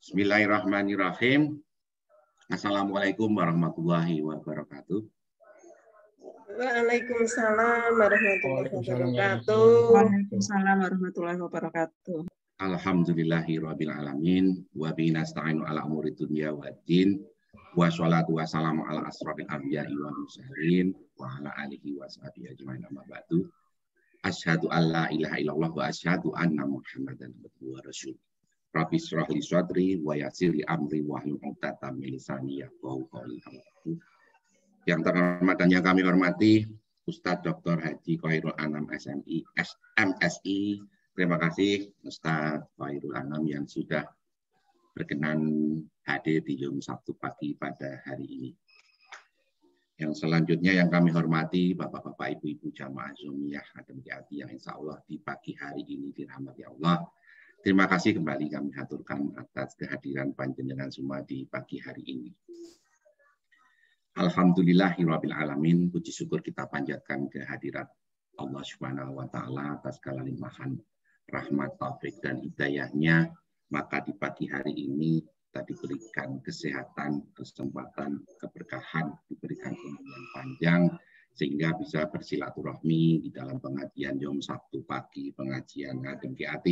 Bismillahirrahmanirrahim. Assalamualaikum warahmatullahi wabarakatuh. Waalaikumsalam warahmatullahi wabarakatuh. Waalaikumsalam warahmatullahi wabarakatuh. Alhamdulillahirabbil alamin wa bihi nasta'inu ala umuri dunya waddin wa sholatu wassalamu ala asrofil anbiya'i wal mursalin wa ala alihi washabihi ajmain amma ba'du. Asyhadu an la ilaha illallah wa asyhadu anna muhammadan abduhu wa rasuluh. Rabbi syrah li sadri wa amri wa hlul 'uqdatam min Yang terhormat dan yang kami hormati Ustadz Dr. Haji Khairul Anam SMI SMSI. Terima kasih Ustadz Khairul Anam yang sudah berkenan hadir di Yom Sabtu pagi pada hari ini. Yang selanjutnya yang kami hormati Bapak-Bapak Ibu-Ibu Jamaah Zomiyah, Adem Jati yang insya Allah di pagi hari ini dirahmati Allah Terima kasih kembali kami haturkan atas kehadiran panjenengan semua di pagi hari ini. Alhamdulillahirabbil alamin, puji syukur kita panjatkan kehadirat Allah Subhanahu wa taala atas segala limpahan rahmat, taufik dan hidayahnya. Maka di pagi hari ini kita diberikan kesehatan, kesempatan, keberkahan, diberikan umur panjang sehingga bisa bersilaturahmi di dalam pengajian Jom Sabtu pagi, pengajian ngadem GAT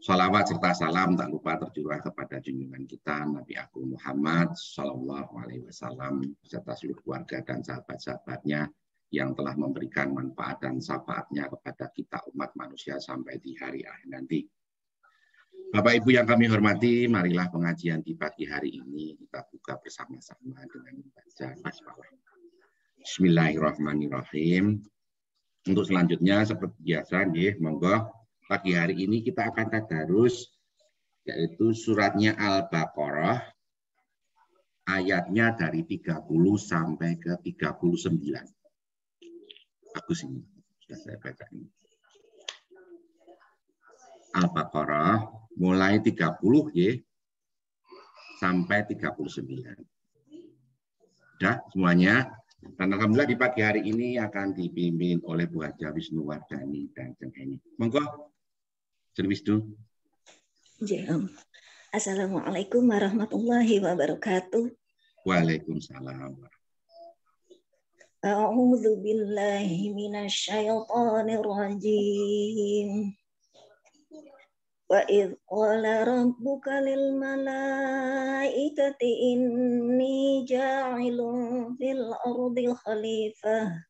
Salawat serta salam tak lupa tercurah kepada junjungan kita Nabi Agung Muhammad Shallallahu Alaihi Wasallam serta seluruh keluarga dan sahabat-sahabatnya yang telah memberikan manfaat dan syafaatnya kepada kita umat manusia sampai di hari akhir nanti. Bapak Ibu yang kami hormati, marilah pengajian di pagi hari ini kita buka bersama-sama dengan membaca basmalah. Bismillahirrahmanirrahim. Untuk selanjutnya seperti biasa nih monggo pagi hari ini kita akan tadarus yaitu suratnya Al-Baqarah ayatnya dari 30 sampai ke 39. Bagus ini. Sudah saya baca ini. Al-Baqarah mulai 30 ya sampai 39. Sudah semuanya. Dan Alhamdulillah di pagi hari ini akan dipimpin oleh Bu Haja Wardani dan cengeni. Monggo Wisnu. Ya, um. Assalamualaikum warahmatullahi wabarakatuh. Waalaikumsalam. A'udzu billahi minasyaitonir rajim. Wa idh qala rabbuka lil malaikati inni ja'ilun fil ardi khalifah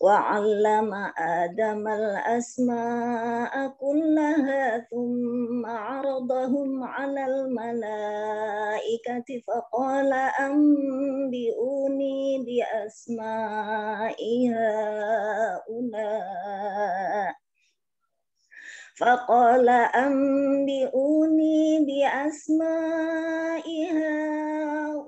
وعلم آدم الأسماء كلها ثم عرضهم على الملائكة فقال أنبئوني بأسماء هؤلاء فقال أنبئوني بأسماء هؤلاء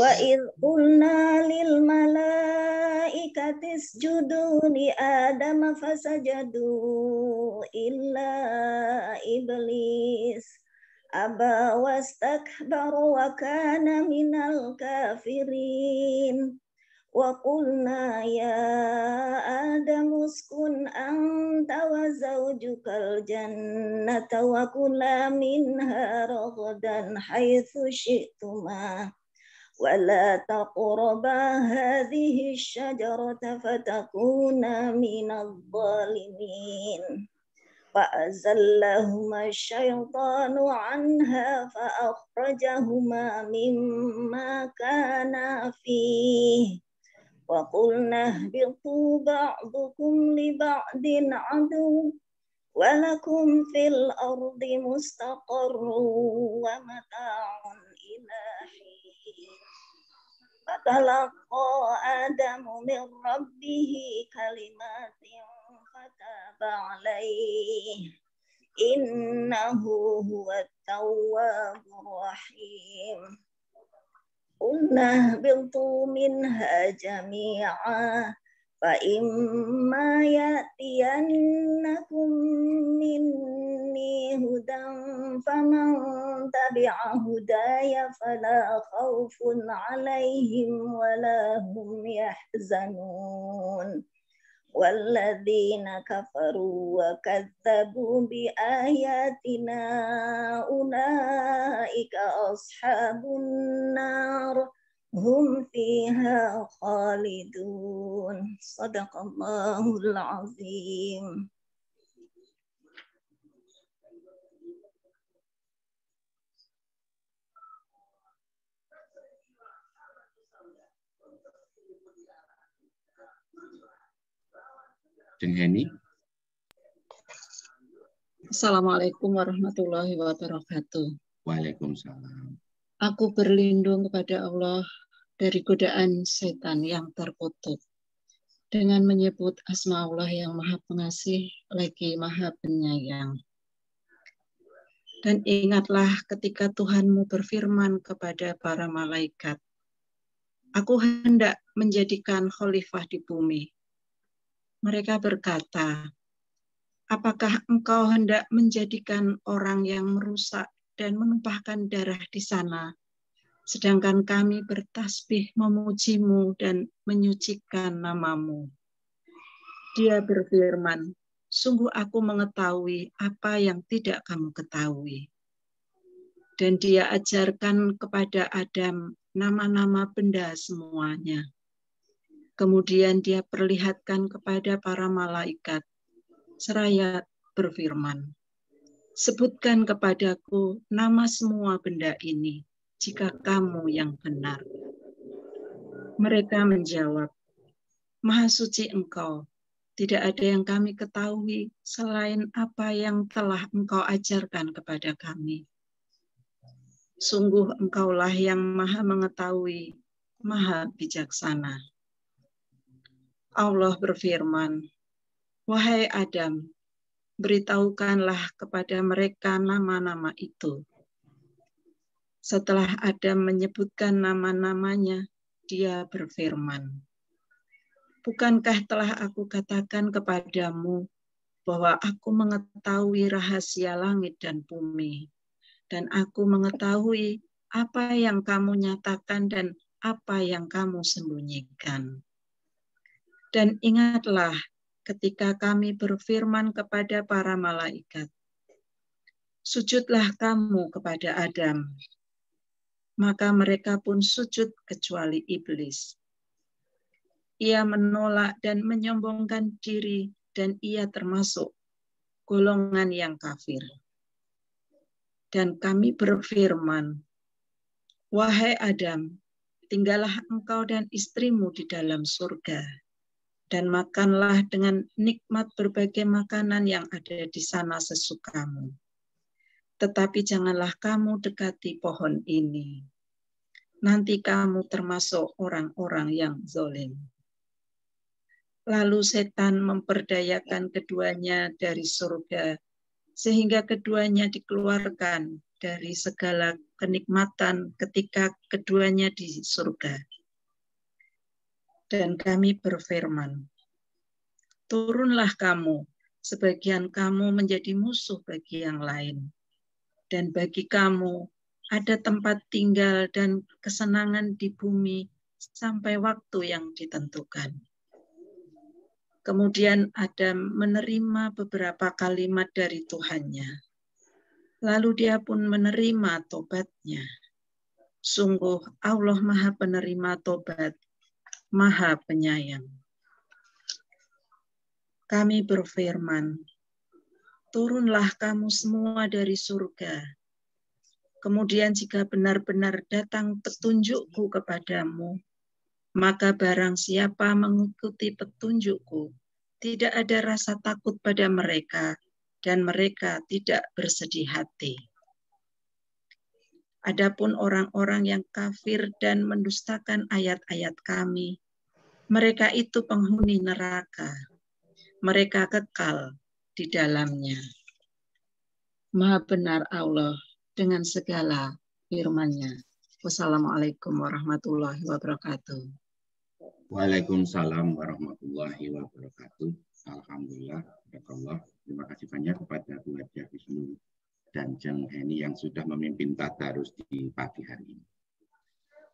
wa idh qulna lil malaikati isjudu li adama fasajadu illa iblis aba wastakbar wa kana minal kafirin wa qulna ya adamu uskun anta wa zawjukal jannata wa kula minha raghadan haythu syi'tuma ولا تقربا هذه الشجرة فتكونا من الظالمين فأزلهما الشيطان عنها فأخرجهما مما كانا فيه وقلنا اهبطوا بعضكم لبعض عدو ولكم في الأرض مستقر ومتاع إلى حين فتلقى آدم من ربه كلمات فتاب عليه إنه هو التواب الرحيم قلنا اهبطوا منها جميعا فإما يأتينكم مني هدى فمن تبع هداي فلا خوف عليهم ولا هم يحزنون والذين كفروا وكذبوا بآياتنا أولئك أصحاب النار hum fiha khalidun sadaqallahul azim Den Heni. Assalamualaikum warahmatullahi wabarakatuh. Waalaikumsalam. Aku berlindung kepada Allah dari godaan setan yang terkutuk dengan menyebut asma Allah yang maha pengasih lagi maha penyayang. Dan ingatlah ketika Tuhanmu berfirman kepada para malaikat, Aku hendak menjadikan khalifah di bumi. Mereka berkata, Apakah engkau hendak menjadikan orang yang merusak dan menumpahkan darah di sana. Sedangkan kami bertasbih memujimu dan menyucikan namamu. Dia berfirman, sungguh aku mengetahui apa yang tidak kamu ketahui. Dan dia ajarkan kepada Adam nama-nama benda semuanya. Kemudian dia perlihatkan kepada para malaikat, seraya berfirman, sebutkan kepadaku nama semua benda ini, jika kamu yang benar. Mereka menjawab, Maha suci engkau, tidak ada yang kami ketahui selain apa yang telah engkau ajarkan kepada kami. Sungguh engkaulah yang maha mengetahui, maha bijaksana. Allah berfirman, Wahai Adam, beritahukanlah kepada mereka nama-nama itu. Setelah Adam menyebutkan nama-namanya, dia berfirman, Bukankah telah aku katakan kepadamu bahwa aku mengetahui rahasia langit dan bumi, dan aku mengetahui apa yang kamu nyatakan dan apa yang kamu sembunyikan. Dan ingatlah ketika kami berfirman kepada para malaikat, "Sujudlah kamu kepada Adam." Maka mereka pun sujud kecuali iblis. Ia menolak dan menyombongkan diri dan ia termasuk golongan yang kafir. Dan kami berfirman, "Wahai Adam, tinggallah engkau dan istrimu di dalam surga." dan makanlah dengan nikmat berbagai makanan yang ada di sana sesukamu. Tetapi janganlah kamu dekati pohon ini. Nanti kamu termasuk orang-orang yang zolim. Lalu setan memperdayakan keduanya dari surga, sehingga keduanya dikeluarkan dari segala kenikmatan ketika keduanya di surga dan kami berfirman, Turunlah kamu, sebagian kamu menjadi musuh bagi yang lain. Dan bagi kamu ada tempat tinggal dan kesenangan di bumi sampai waktu yang ditentukan. Kemudian Adam menerima beberapa kalimat dari Tuhannya. Lalu dia pun menerima tobatnya. Sungguh Allah maha penerima tobat Maha Penyayang. Kami berfirman, "Turunlah kamu semua dari surga." Kemudian, jika benar-benar datang petunjukku kepadamu, maka barang siapa mengikuti petunjukku, tidak ada rasa takut pada mereka, dan mereka tidak bersedih hati. Adapun orang-orang yang kafir dan mendustakan ayat-ayat Kami, mereka itu penghuni neraka. Mereka kekal di dalamnya. Maha benar Allah dengan segala firman-Nya. Wassalamualaikum warahmatullahi wabarakatuh. Waalaikumsalam warahmatullahi wabarakatuh. Alhamdulillah, ya Allah. Terima kasih banyak kepada Bu Haji Wisnu dan Jeng Heni yang sudah memimpin tadarus di pagi hari ini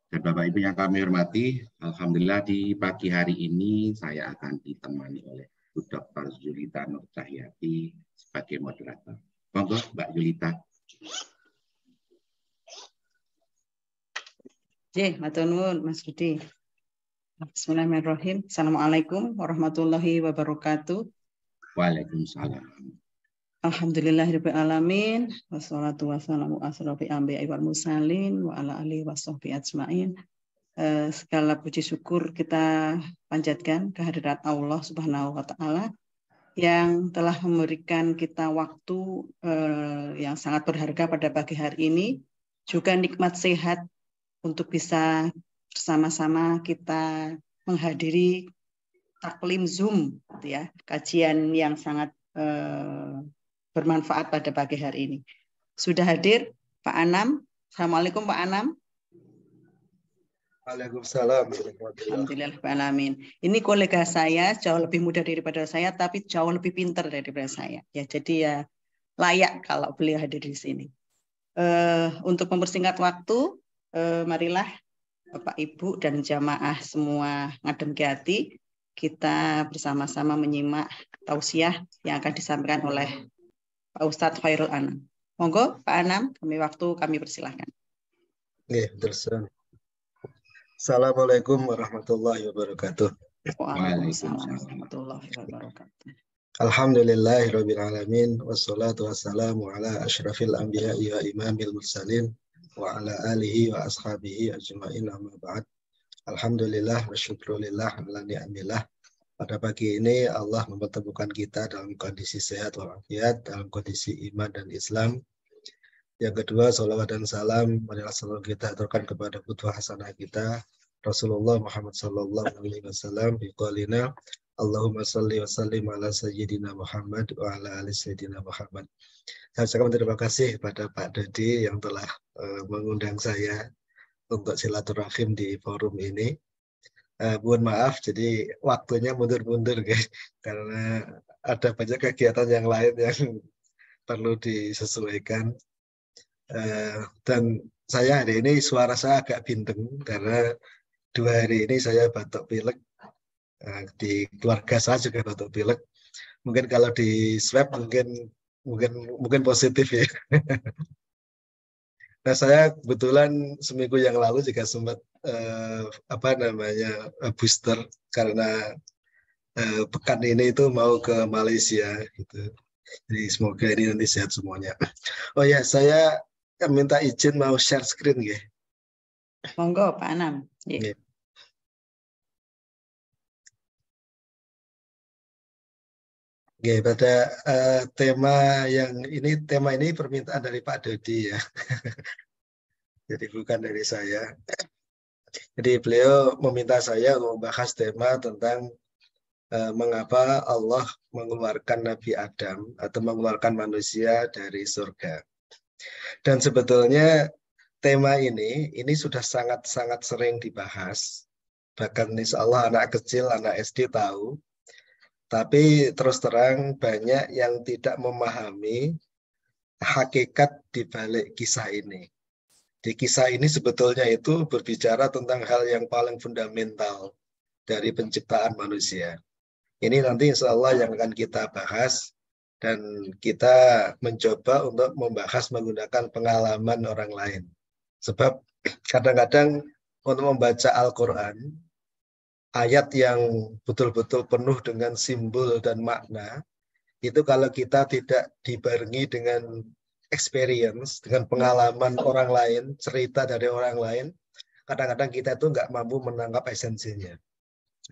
dan Bapak Ibu yang kami hormati, Alhamdulillah di pagi hari ini saya akan ditemani oleh Bu Dr. Julita Nur Cahyati sebagai moderator. Monggo Mbak Julita. Jih, matunun Mas Budi. Bismillahirrahmanirrahim. Assalamualaikum warahmatullahi wabarakatuh. Waalaikumsalam. Alhamdulillahirrahmanirrahim. Wassalatu wassalamu asrafi anbiya'i wal musalin wa ala alihi washabbi ajmain. Eh, segala puji syukur kita panjatkan kehadirat Allah Subhanahu wa taala yang telah memberikan kita waktu eh, yang sangat berharga pada pagi hari ini, juga nikmat sehat untuk bisa bersama-sama kita menghadiri taklim Zoom gitu ya, kajian yang sangat eh, bermanfaat pada pagi hari ini. Sudah hadir Pak Anam. Assalamualaikum Pak Anam. Waalaikumsalam. Alhamdulillah alamin. Ini kolega saya jauh lebih muda daripada saya tapi jauh lebih pintar daripada saya. Ya jadi ya layak kalau beliau hadir di sini. Uh, untuk mempersingkat waktu, uh, marilah Bapak Ibu dan jamaah semua ngadem ke kita bersama-sama menyimak tausiah yang akan disampaikan oleh Pak Ustadz Khairul Anam. Monggo Pak Anam, kami waktu kami persilahkan. Ya, terserah. Assalamualaikum warahmatullahi wabarakatuh. Waalaikumsalam warahmatullahi wabarakatuh. Alhamdulillahi rabbil alamin wassalatu wassalamu ala asyrafil anbiya wa imamil mursalin wa ala alihi wa ashabihi ajmain amma ba'd. Alhamdulillah wa syukrulillah ala ni'amillah pada pagi ini Allah mempertemukan kita dalam kondisi sehat walafiat, dalam kondisi iman dan Islam. Yang kedua, salawat dan salam marilah selalu kita aturkan kepada kutbah hasanah kita Rasulullah Muhammad sallallahu alaihi wasallam biqalina Allahumma salli wa sallim ala sayyidina Muhammad wa ala ali sayyidina Muhammad. Saya ucapkan terima kasih kepada Pak Dedi yang telah eh, mengundang saya untuk silaturahim di forum ini uh, mohon maaf jadi waktunya mundur-mundur guys karena ada banyak kegiatan yang lain yang perlu disesuaikan eh, dan saya hari ini suara saya agak binteng karena dua hari ini saya batuk pilek eh, di keluarga saya juga batuk pilek mungkin kalau di swab mungkin mungkin mungkin positif ya Nah, saya kebetulan seminggu yang lalu juga sempat eh, apa namanya eh, booster karena eh, pekan ini itu mau ke Malaysia gitu. Jadi semoga ini nanti sehat semuanya. Oh ya, saya minta izin mau share screen ya. Monggo Pak Anam. Yeah. Yeah. Oke, pada uh, tema yang ini tema ini permintaan dari Pak Dodi ya. Jadi bukan dari saya. Jadi beliau meminta saya untuk membahas tema tentang uh, mengapa Allah mengeluarkan Nabi Adam atau mengeluarkan manusia dari surga. Dan sebetulnya tema ini ini sudah sangat-sangat sering dibahas. Bahkan insya Allah anak kecil, anak SD tahu tapi terus terang banyak yang tidak memahami hakikat di balik kisah ini. Di kisah ini sebetulnya itu berbicara tentang hal yang paling fundamental dari penciptaan manusia. Ini nanti insya Allah yang akan kita bahas dan kita mencoba untuk membahas menggunakan pengalaman orang lain. Sebab kadang-kadang untuk membaca Al-Quran ayat yang betul-betul penuh dengan simbol dan makna, itu kalau kita tidak dibarengi dengan experience, dengan pengalaman orang lain, cerita dari orang lain, kadang-kadang kita itu nggak mampu menangkap esensinya.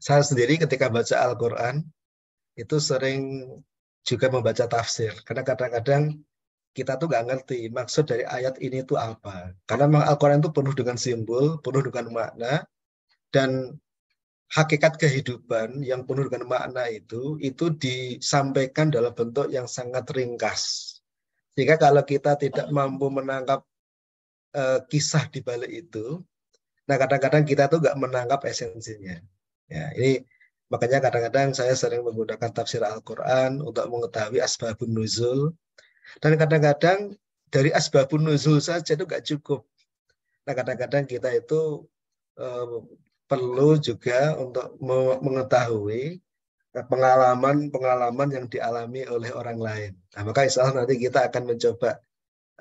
Saya sendiri ketika baca Al-Quran, itu sering juga membaca tafsir. Karena kadang-kadang kita tuh nggak ngerti maksud dari ayat ini itu apa. Karena memang Al-Quran itu penuh dengan simbol, penuh dengan makna, dan hakikat kehidupan yang penuh dengan makna itu itu disampaikan dalam bentuk yang sangat ringkas. Sehingga kalau kita tidak mampu menangkap e, kisah di balik itu, nah kadang-kadang kita tuh nggak menangkap esensinya. Ya, ini makanya kadang-kadang saya sering menggunakan tafsir Al-Qur'an untuk mengetahui asbabun nuzul. Dan kadang-kadang dari asbabun nuzul saja itu nggak cukup. Nah kadang-kadang kita itu eh, perlu juga untuk mengetahui pengalaman-pengalaman eh, yang dialami oleh orang lain. Nah, maka insya Allah nanti kita akan mencoba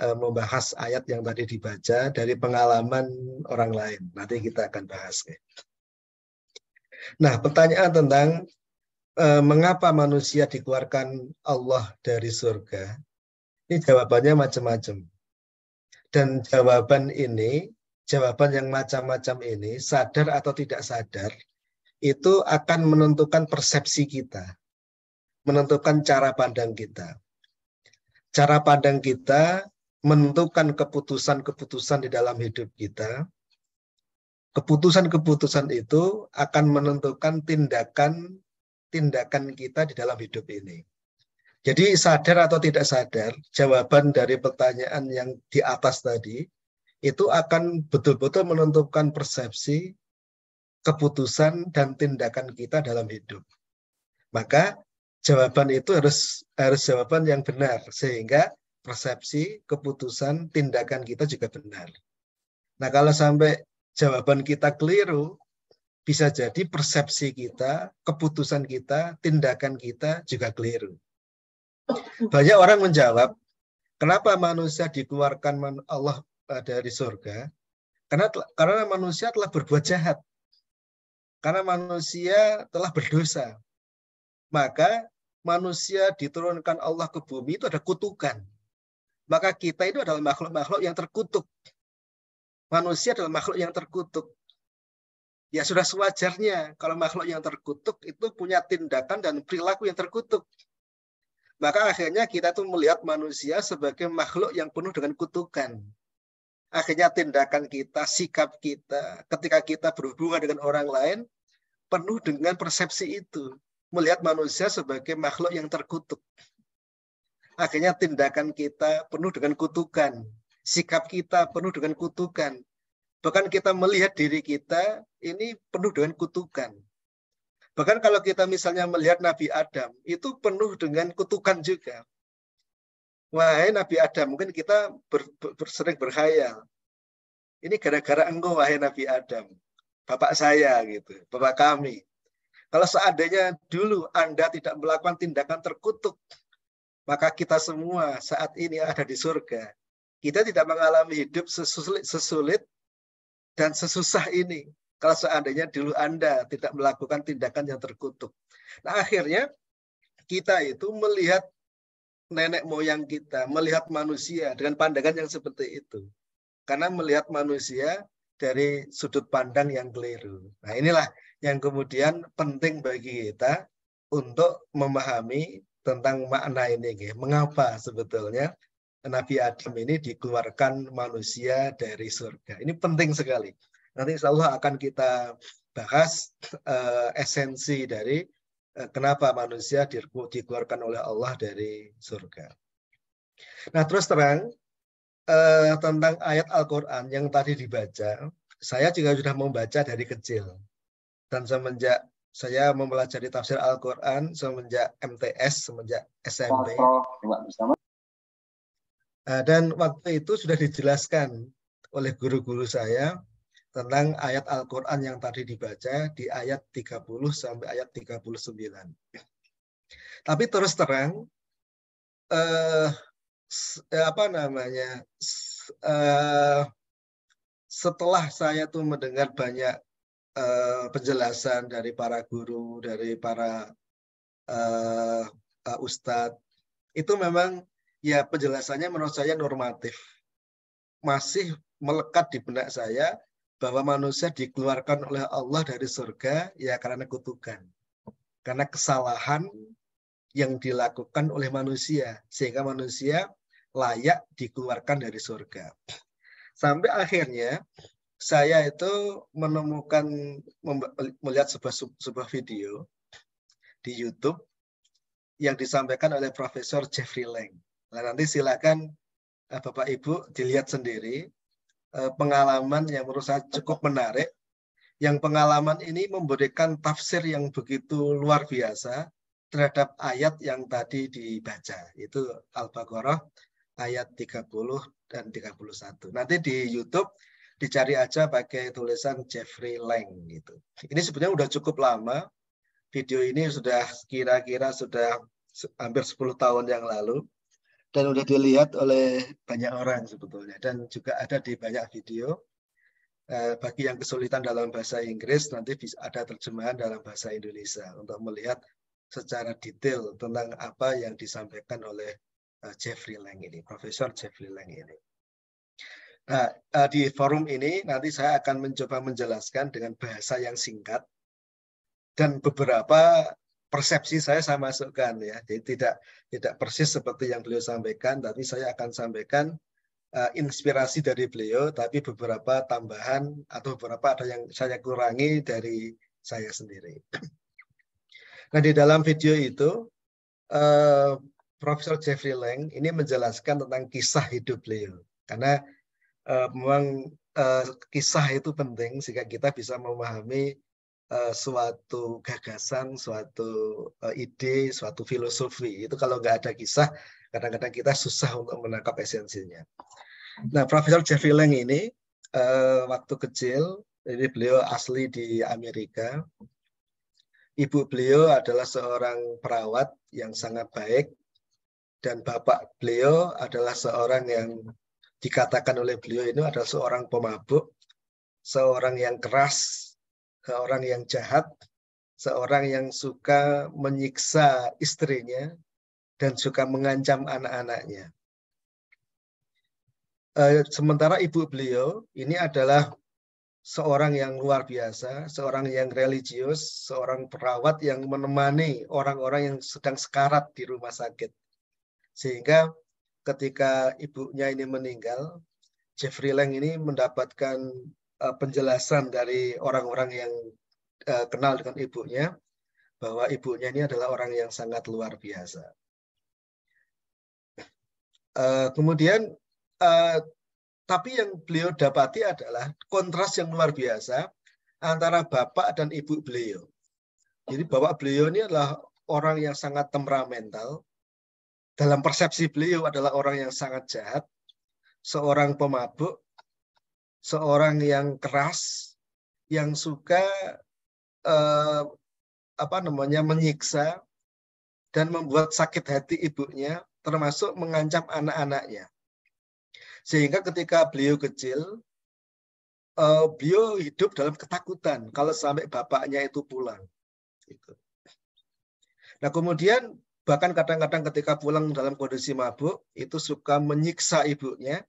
eh, membahas ayat yang tadi dibaca dari pengalaman orang lain. Nanti kita akan bahas. Nah, pertanyaan tentang eh, mengapa manusia dikeluarkan Allah dari surga, ini jawabannya macam-macam. Dan jawaban ini jawaban yang macam-macam ini, sadar atau tidak sadar, itu akan menentukan persepsi kita, menentukan cara pandang kita. Cara pandang kita menentukan keputusan-keputusan di dalam hidup kita. Keputusan-keputusan itu akan menentukan tindakan tindakan kita di dalam hidup ini. Jadi sadar atau tidak sadar, jawaban dari pertanyaan yang di atas tadi itu akan betul-betul menentukan persepsi, keputusan, dan tindakan kita dalam hidup. Maka jawaban itu harus harus jawaban yang benar sehingga persepsi, keputusan, tindakan kita juga benar. Nah kalau sampai jawaban kita keliru, bisa jadi persepsi kita, keputusan kita, tindakan kita juga keliru. Banyak orang menjawab, kenapa manusia dikeluarkan Allah dari surga karena karena manusia telah berbuat jahat karena manusia telah berdosa maka manusia diturunkan Allah ke bumi itu ada kutukan maka kita itu adalah makhluk-makhluk yang terkutuk manusia adalah makhluk yang terkutuk ya sudah sewajarnya kalau makhluk yang terkutuk itu punya tindakan dan perilaku yang terkutuk maka akhirnya kita tuh melihat manusia sebagai makhluk yang penuh dengan kutukan Akhirnya tindakan kita, sikap kita, ketika kita berhubungan dengan orang lain, penuh dengan persepsi itu. Melihat manusia sebagai makhluk yang terkutuk. Akhirnya tindakan kita penuh dengan kutukan. Sikap kita penuh dengan kutukan. Bahkan kita melihat diri kita ini penuh dengan kutukan. Bahkan kalau kita misalnya melihat Nabi Adam, itu penuh dengan kutukan juga. Wahai Nabi Adam, mungkin kita ber, ber, sering berkhayal. Ini gara-gara engkau, wahai Nabi Adam. Bapak saya, gitu. Bapak kami. Kalau seandainya dulu Anda tidak melakukan tindakan terkutuk, maka kita semua saat ini ada di surga. Kita tidak mengalami hidup sesulit, sesulit dan sesusah ini. Kalau seandainya dulu Anda tidak melakukan tindakan yang terkutuk. Nah akhirnya kita itu melihat nenek moyang kita melihat manusia dengan pandangan yang seperti itu. Karena melihat manusia dari sudut pandang yang keliru. Nah inilah yang kemudian penting bagi kita untuk memahami tentang makna ini. Mengapa sebetulnya Nabi Adam ini dikeluarkan manusia dari surga. Ini penting sekali. Nanti insya Allah akan kita bahas uh, esensi dari Eh, kenapa manusia dikeluarkan oleh Allah dari surga. Nah, terus terang eh, tentang ayat Al-Qur'an yang tadi dibaca, saya juga sudah membaca dari kecil. Dan semenjak saya mempelajari tafsir Al-Qur'an semenjak MTS, semenjak SMP. Eh, dan waktu itu sudah dijelaskan oleh guru-guru saya tentang ayat Al-Quran yang tadi dibaca di ayat 30 sampai ayat 39. Tapi terus terang, eh, eh apa namanya, eh, setelah saya tuh mendengar banyak eh, penjelasan dari para guru, dari para eh, eh ustadz, itu memang ya penjelasannya menurut saya normatif. Masih melekat di benak saya bahwa manusia dikeluarkan oleh Allah dari surga ya karena kutukan. Karena kesalahan yang dilakukan oleh manusia sehingga manusia layak dikeluarkan dari surga. Sampai akhirnya saya itu menemukan melihat sebuah sebuah video di YouTube yang disampaikan oleh Profesor Jeffrey Lang. Nah, nanti silakan eh, Bapak Ibu dilihat sendiri Eh, pengalaman yang menurut saya cukup menarik. Yang pengalaman ini memberikan tafsir yang begitu luar biasa terhadap ayat yang tadi dibaca. Itu Al-Baqarah ayat 30 dan 31. Nanti di YouTube dicari aja pakai tulisan Jeffrey Lang gitu. Ini sebenarnya sudah cukup lama. Video ini sudah kira-kira sudah hampir 10 tahun yang lalu dan sudah dilihat oleh banyak orang sebetulnya dan juga ada di banyak video eh, bagi yang kesulitan dalam bahasa Inggris nanti bisa ada terjemahan dalam bahasa Indonesia untuk melihat secara detail tentang apa yang disampaikan oleh eh, Jeffrey Lang ini Profesor Jeffrey Lang ini nah eh, di forum ini nanti saya akan mencoba menjelaskan dengan bahasa yang singkat dan beberapa persepsi saya saya masukkan ya. Jadi tidak tidak persis seperti yang beliau sampaikan, tapi saya akan sampaikan uh, inspirasi dari beliau, tapi beberapa tambahan atau beberapa ada yang saya kurangi dari saya sendiri. Nah di dalam video itu uh, Profesor Jeffrey Lang ini menjelaskan tentang kisah hidup beliau karena uh, memang uh, kisah itu penting sehingga kita bisa memahami Eh, suatu gagasan, suatu uh, ide, suatu filosofi. Itu kalau nggak ada kisah, kadang-kadang kita susah untuk menangkap esensinya. Nah, Profesor Jeffrey Lang ini uh, waktu kecil, ini beliau asli di Amerika. Ibu beliau adalah seorang perawat yang sangat baik dan bapak beliau adalah seorang yang dikatakan oleh beliau ini adalah seorang pemabuk, seorang yang keras, seorang yang jahat, seorang yang suka menyiksa istrinya dan suka mengancam anak-anaknya. Eh, sementara ibu beliau ini adalah seorang yang luar biasa, seorang yang religius, seorang perawat yang menemani orang-orang yang sedang sekarat di rumah sakit. Sehingga ketika ibunya ini meninggal, Jeffrey Lang ini mendapatkan Eh, penjelasan dari orang-orang yang eh, kenal dengan ibunya bahwa ibunya ini adalah orang yang sangat luar biasa. Eh, kemudian, uh, tapi yang beliau dapati adalah kontras yang luar biasa antara bapak dan ibu beliau. Jadi bapak beliau ini adalah orang yang sangat temperamental. Dalam persepsi beliau adalah orang yang sangat jahat, seorang pemabuk, seorang yang keras, yang suka eh, apa namanya menyiksa dan membuat sakit hati ibunya, termasuk mengancam anak-anaknya. Sehingga ketika beliau kecil, eh, beliau hidup dalam ketakutan kalau sampai bapaknya itu pulang. Gitu. Nah kemudian bahkan kadang-kadang ketika pulang dalam kondisi mabuk itu suka menyiksa ibunya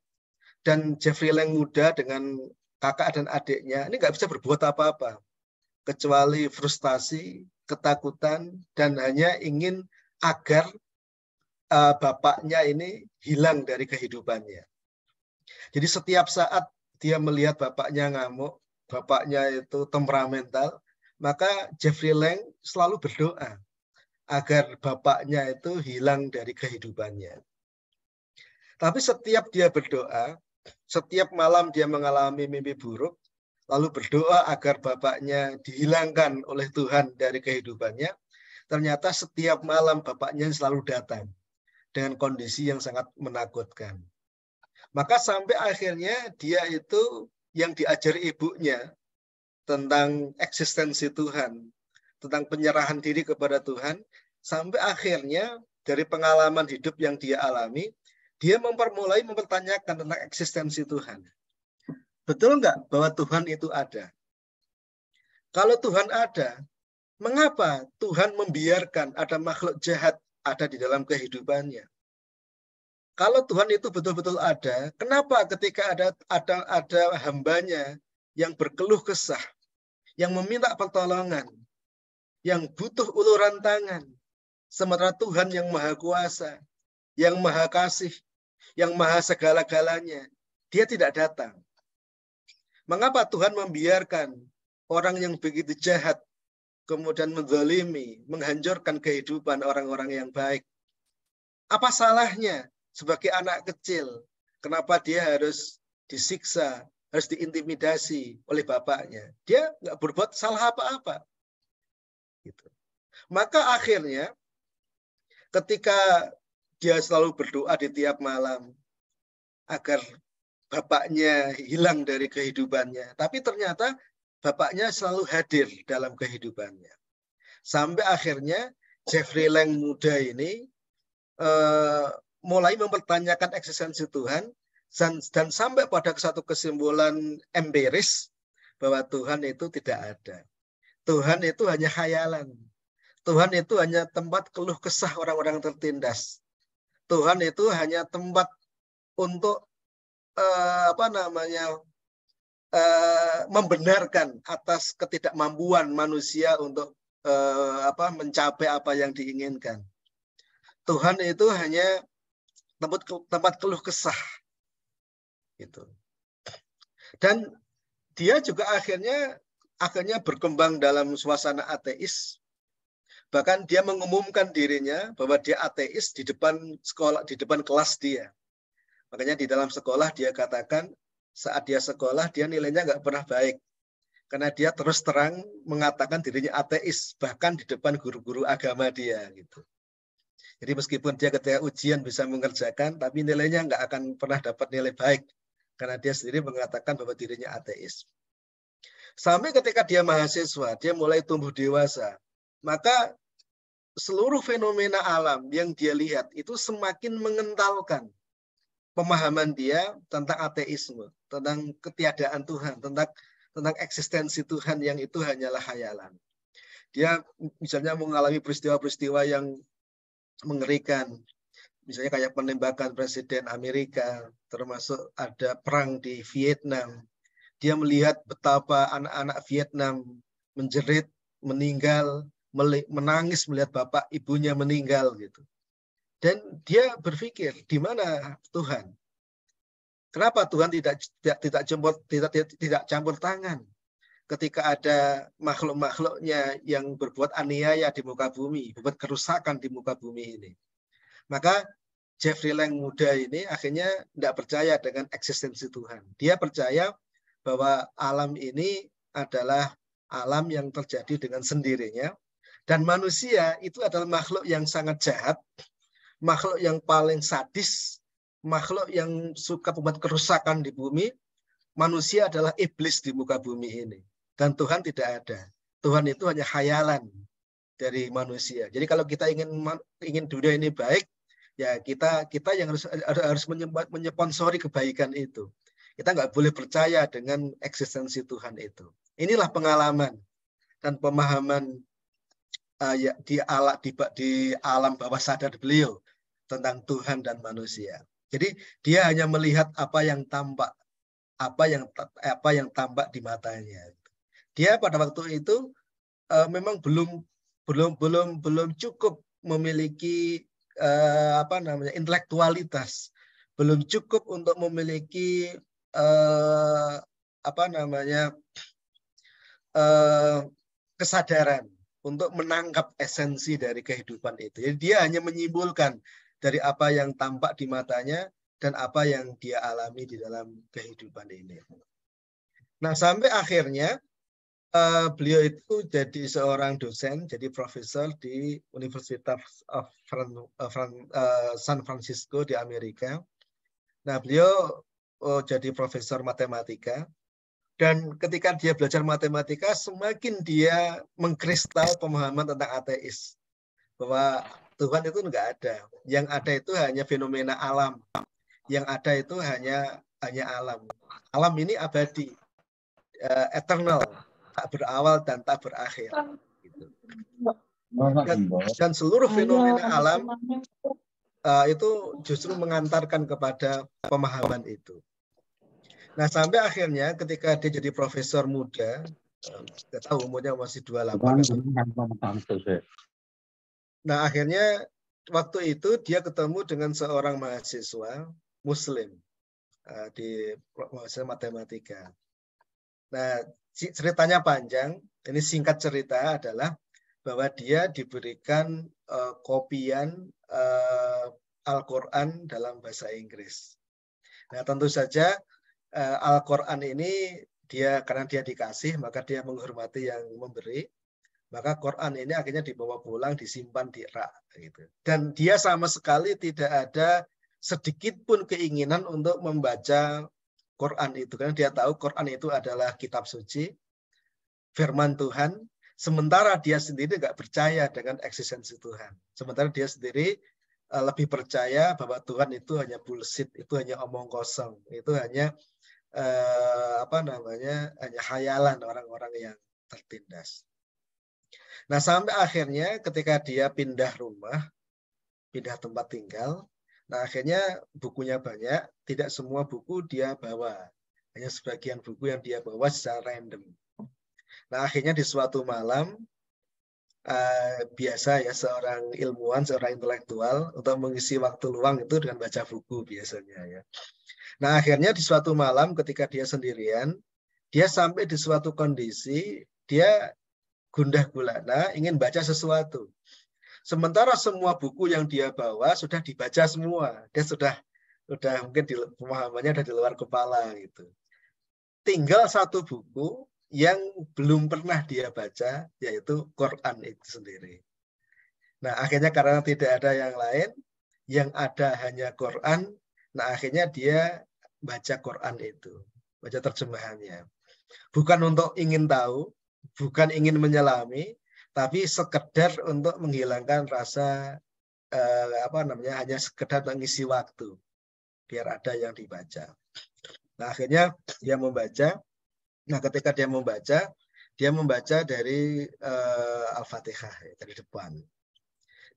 dan Jeffrey Lang muda dengan kakak dan adiknya ini nggak bisa berbuat apa-apa kecuali frustasi, ketakutan dan hanya ingin agar uh, bapaknya ini hilang dari kehidupannya. Jadi setiap saat dia melihat bapaknya ngamuk, bapaknya itu temperamental, maka Jeffrey Lang selalu berdoa agar bapaknya itu hilang dari kehidupannya. Tapi setiap dia berdoa, setiap malam dia mengalami mimpi buruk, lalu berdoa agar bapaknya dihilangkan oleh Tuhan dari kehidupannya. Ternyata setiap malam bapaknya selalu datang dengan kondisi yang sangat menakutkan. Maka sampai akhirnya dia itu yang diajari ibunya tentang eksistensi Tuhan, tentang penyerahan diri kepada Tuhan, sampai akhirnya dari pengalaman hidup yang dia alami, dia mempermulai mempertanyakan tentang eksistensi Tuhan. Betul nggak bahwa Tuhan itu ada? Kalau Tuhan ada, mengapa Tuhan membiarkan ada makhluk jahat ada di dalam kehidupannya? Kalau Tuhan itu betul-betul ada, kenapa ketika ada ada ada hambanya yang berkeluh kesah, yang meminta pertolongan, yang butuh uluran tangan, sementara Tuhan yang maha kuasa, yang maha kasih, yang maha segala-galanya. Dia tidak datang. Mengapa Tuhan membiarkan orang yang begitu jahat kemudian menzalimi, menghancurkan kehidupan orang-orang yang baik? Apa salahnya sebagai anak kecil? Kenapa dia harus disiksa, harus diintimidasi oleh bapaknya? Dia nggak berbuat salah apa-apa. Gitu. Maka akhirnya ketika dia selalu berdoa di tiap malam agar bapaknya hilang dari kehidupannya. Tapi ternyata bapaknya selalu hadir dalam kehidupannya. Sampai akhirnya Jeffrey Lang muda ini uh, mulai mempertanyakan eksistensi Tuhan dan, dan sampai pada satu kesimpulan empiris bahwa Tuhan itu tidak ada. Tuhan itu hanya khayalan. Tuhan itu hanya tempat keluh kesah orang-orang tertindas. Tuhan itu hanya tempat untuk eh, apa namanya eh, membenarkan atas ketidakmampuan manusia untuk eh, apa mencapai apa yang diinginkan. Tuhan itu hanya tempat tempat keluh kesah gitu. Dan dia juga akhirnya akhirnya berkembang dalam suasana ateis Bahkan dia mengumumkan dirinya bahwa dia ateis di depan sekolah, di depan kelas dia. Makanya di dalam sekolah dia katakan saat dia sekolah dia nilainya nggak pernah baik. Karena dia terus terang mengatakan dirinya ateis bahkan di depan guru-guru agama dia gitu. Jadi meskipun dia ketika ujian bisa mengerjakan, tapi nilainya nggak akan pernah dapat nilai baik karena dia sendiri mengatakan bahwa dirinya ateis. Sampai ketika dia mahasiswa, dia mulai tumbuh dewasa maka seluruh fenomena alam yang dia lihat itu semakin mengentalkan pemahaman dia tentang ateisme, tentang ketiadaan Tuhan, tentang tentang eksistensi Tuhan yang itu hanyalah hayalan. Dia misalnya mengalami peristiwa-peristiwa yang mengerikan, misalnya kayak penembakan presiden Amerika, termasuk ada perang di Vietnam. Dia melihat betapa anak-anak Vietnam menjerit, meninggal, menangis melihat bapak ibunya meninggal gitu. Dan dia berpikir di mana Tuhan? Kenapa Tuhan tidak tidak tidak jemput tidak tidak, tidak campur tangan ketika ada makhluk-makhluknya yang berbuat aniaya di muka bumi, berbuat kerusakan di muka bumi ini. Maka Jeffrey Lang muda ini akhirnya tidak percaya dengan eksistensi Tuhan. Dia percaya bahwa alam ini adalah alam yang terjadi dengan sendirinya dan manusia itu adalah makhluk yang sangat jahat, makhluk yang paling sadis, makhluk yang suka membuat kerusakan di bumi. Manusia adalah iblis di muka bumi ini. Dan Tuhan tidak ada. Tuhan itu hanya khayalan dari manusia. Jadi kalau kita ingin ingin dunia ini baik, ya kita kita yang harus harus menyponsori kebaikan itu. Kita nggak boleh percaya dengan eksistensi Tuhan itu. Inilah pengalaman dan pemahaman uh, ya, di, ala, di, di alam bawah sadar beliau tentang Tuhan dan manusia. Jadi dia hanya melihat apa yang tampak, apa yang eh, apa yang tampak di matanya. Dia pada waktu itu uh, memang belum belum belum belum cukup memiliki uh, apa namanya intelektualitas, belum cukup untuk memiliki uh, apa namanya uh, kesadaran untuk menangkap esensi dari kehidupan itu. Jadi dia hanya menyimpulkan dari apa yang tampak di matanya dan apa yang dia alami di dalam kehidupan ini. Nah, sampai akhirnya uh, beliau itu jadi seorang dosen, jadi profesor di Universitas of Fran uh, Fran uh, San Francisco di Amerika. Nah, beliau uh, jadi profesor matematika dan ketika dia belajar matematika, semakin dia mengkristal pemahaman tentang ateis. Bahwa Tuhan itu enggak ada. Yang ada itu hanya fenomena alam. Yang ada itu hanya hanya alam. Alam ini abadi, uh, eternal, tak berawal dan tak berakhir. Gitu. Dan, dan seluruh iya, fenomena alam uh, itu justru mengantarkan kepada pemahaman itu. Nah sampai akhirnya ketika dia jadi profesor muda, nggak tahu umurnya masih 28. Nah akhirnya waktu itu dia ketemu dengan seorang mahasiswa Muslim eh, di mahasiswa matematika. Nah ceritanya panjang. Ini singkat cerita adalah bahwa dia diberikan uh, kopian uh, Al-Quran dalam bahasa Inggris. Nah tentu saja uh, Al-Quran ini dia karena dia dikasih maka dia menghormati yang memberi maka Quran ini akhirnya dibawa pulang disimpan di rak gitu dan dia sama sekali tidak ada sedikit pun keinginan untuk membaca Quran itu karena dia tahu Quran itu adalah kitab suci firman Tuhan sementara dia sendiri nggak percaya dengan eksistensi Tuhan sementara dia sendiri eh, lebih percaya bahwa Tuhan itu hanya bullshit, itu hanya omong kosong, itu hanya eh, apa namanya hanya khayalan orang-orang yang tertindas. Nah sampai akhirnya ketika dia pindah rumah, pindah tempat tinggal, nah akhirnya bukunya banyak, tidak semua buku dia bawa, hanya sebagian buku yang dia bawa secara random. Nah akhirnya di suatu malam uh, biasa ya seorang ilmuwan, seorang intelektual untuk mengisi waktu luang itu dengan baca buku biasanya ya. Nah akhirnya di suatu malam ketika dia sendirian, dia sampai di suatu kondisi dia gundah gulana ingin baca sesuatu. Sementara semua buku yang dia bawa sudah dibaca semua, dia sudah sudah mungkin di, pemahamannya sudah di luar kepala gitu. Tinggal satu buku yang belum pernah dia baca yaitu Quran itu sendiri. Nah, akhirnya karena tidak ada yang lain, yang ada hanya Quran, nah akhirnya dia baca Quran itu, baca terjemahannya. Bukan untuk ingin tahu, bukan ingin menyelami, tapi sekedar untuk menghilangkan rasa eh, apa namanya hanya sekedar mengisi waktu biar ada yang dibaca. Nah, akhirnya dia membaca Nah, ketika dia membaca, dia membaca dari uh, Al-Fatihah ya, dari depan.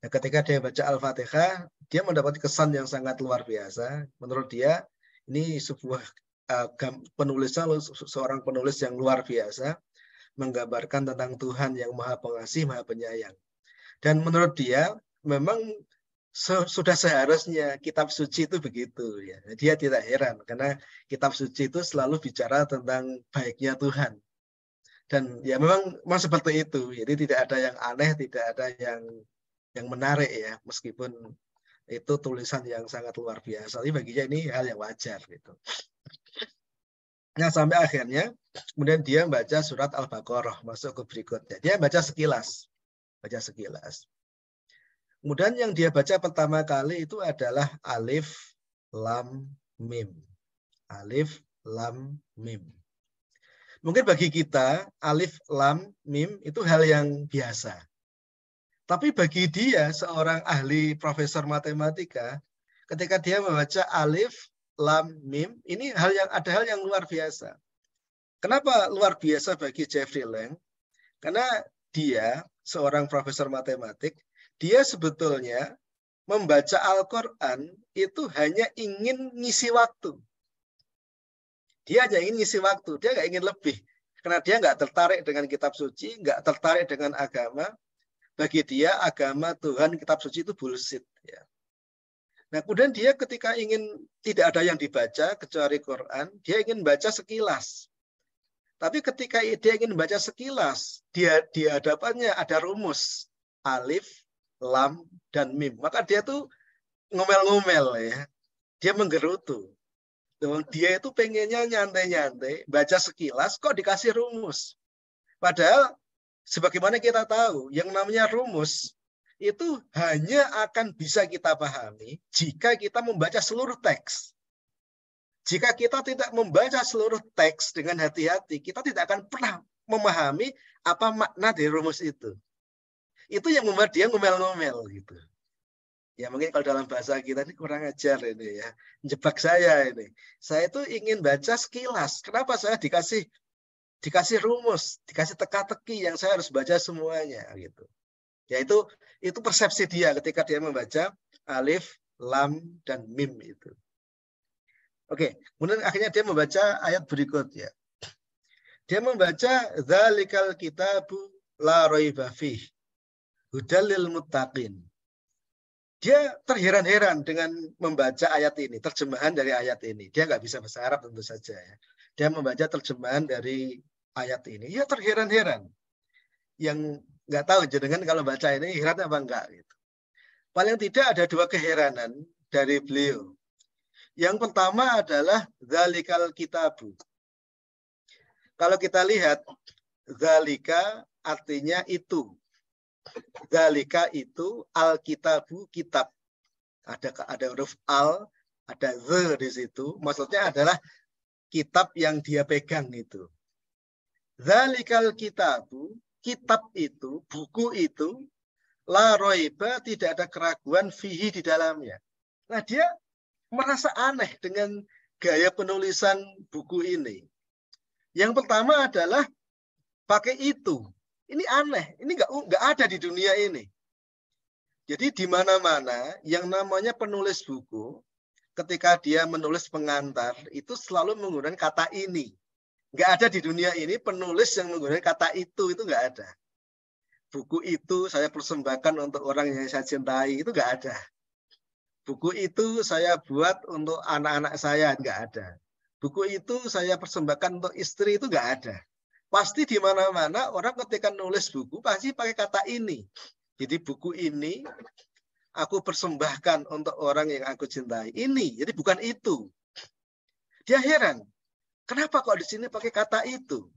Nah, ketika dia baca Al-Fatihah, dia mendapat kesan yang sangat luar biasa. Menurut dia, ini sebuah uh, penulisan seorang penulis yang luar biasa menggambarkan tentang Tuhan yang Maha Pengasih, Maha Penyayang. Dan menurut dia, memang sudah seharusnya kitab suci itu begitu ya. Dia tidak heran karena kitab suci itu selalu bicara tentang baiknya Tuhan. Dan ya memang memang seperti itu. Jadi tidak ada yang aneh, tidak ada yang yang menarik ya meskipun itu tulisan yang sangat luar biasa. Tapi baginya ini hal yang wajar gitu. Nah sampai akhirnya kemudian dia membaca surat Al-Baqarah masuk ke berikutnya. Dia baca sekilas, baca sekilas. Kemudian yang dia baca pertama kali itu adalah alif lam mim. Alif lam mim. Mungkin bagi kita alif lam mim itu hal yang biasa. Tapi bagi dia seorang ahli profesor matematika ketika dia membaca alif lam mim ini hal yang ada hal yang luar biasa. Kenapa luar biasa bagi Jeffrey Lang? Karena dia seorang profesor matematik dia sebetulnya membaca Al-Quran itu hanya ingin ngisi waktu. Dia hanya ingin ngisi waktu, dia nggak ingin lebih. Karena dia nggak tertarik dengan kitab suci, nggak tertarik dengan agama. Bagi dia agama Tuhan kitab suci itu bullshit. Ya. Nah kemudian dia ketika ingin tidak ada yang dibaca kecuali Quran, dia ingin baca sekilas. Tapi ketika dia ingin baca sekilas, dia di hadapannya ada rumus alif lam dan mim. Maka dia tuh ngomel-ngomel ya. Dia menggerutu. Dia itu pengennya nyantai-nyantai, baca sekilas kok dikasih rumus. Padahal sebagaimana kita tahu, yang namanya rumus itu hanya akan bisa kita pahami jika kita membaca seluruh teks. Jika kita tidak membaca seluruh teks dengan hati-hati, kita tidak akan pernah memahami apa makna dari rumus itu itu yang membuat dia ngomel-ngomel gitu. Ya mungkin kalau dalam bahasa kita ini kurang ajar ini ya. Jebak saya ini. Saya itu ingin baca sekilas. Kenapa saya dikasih dikasih rumus, dikasih teka-teki yang saya harus baca semuanya gitu. Ya itu itu persepsi dia ketika dia membaca alif, lam dan mim itu. Oke, kemudian akhirnya dia membaca ayat berikutnya. Dia membaca zalikal kitabu la raiba Hudalil mutakin, Dia terheran-heran dengan membaca ayat ini, terjemahan dari ayat ini. Dia nggak bisa bahasa Arab tentu saja ya. Dia membaca terjemahan dari ayat ini. Ya terheran-heran. Yang nggak tahu jenengan kalau baca ini heran apa enggak gitu. Paling tidak ada dua keheranan dari beliau. Yang pertama adalah zalikal kitabu. Kalau kita lihat zalika artinya itu. Zalika itu Alkitabu kitab. Ada ada huruf al, ada the di situ. Maksudnya adalah kitab yang dia pegang itu. Zalikal kitabu, kitab itu, buku itu, la roiba tidak ada keraguan fihi di dalamnya. Nah dia merasa aneh dengan gaya penulisan buku ini. Yang pertama adalah pakai itu. Ini aneh, ini nggak nggak ada di dunia ini. Jadi di mana-mana yang namanya penulis buku, ketika dia menulis pengantar itu selalu menggunakan kata ini. Nggak ada di dunia ini penulis yang menggunakan kata itu itu nggak ada. Buku itu saya persembahkan untuk orang yang saya cintai itu nggak ada. Buku itu saya buat untuk anak-anak saya nggak ada. Buku itu saya persembahkan untuk istri itu nggak ada. Pasti di mana-mana orang ketika nulis buku pasti pakai kata ini. Jadi buku ini aku persembahkan untuk orang yang aku cintai. Ini, jadi bukan itu. Dia heran, kenapa kok di sini pakai kata itu?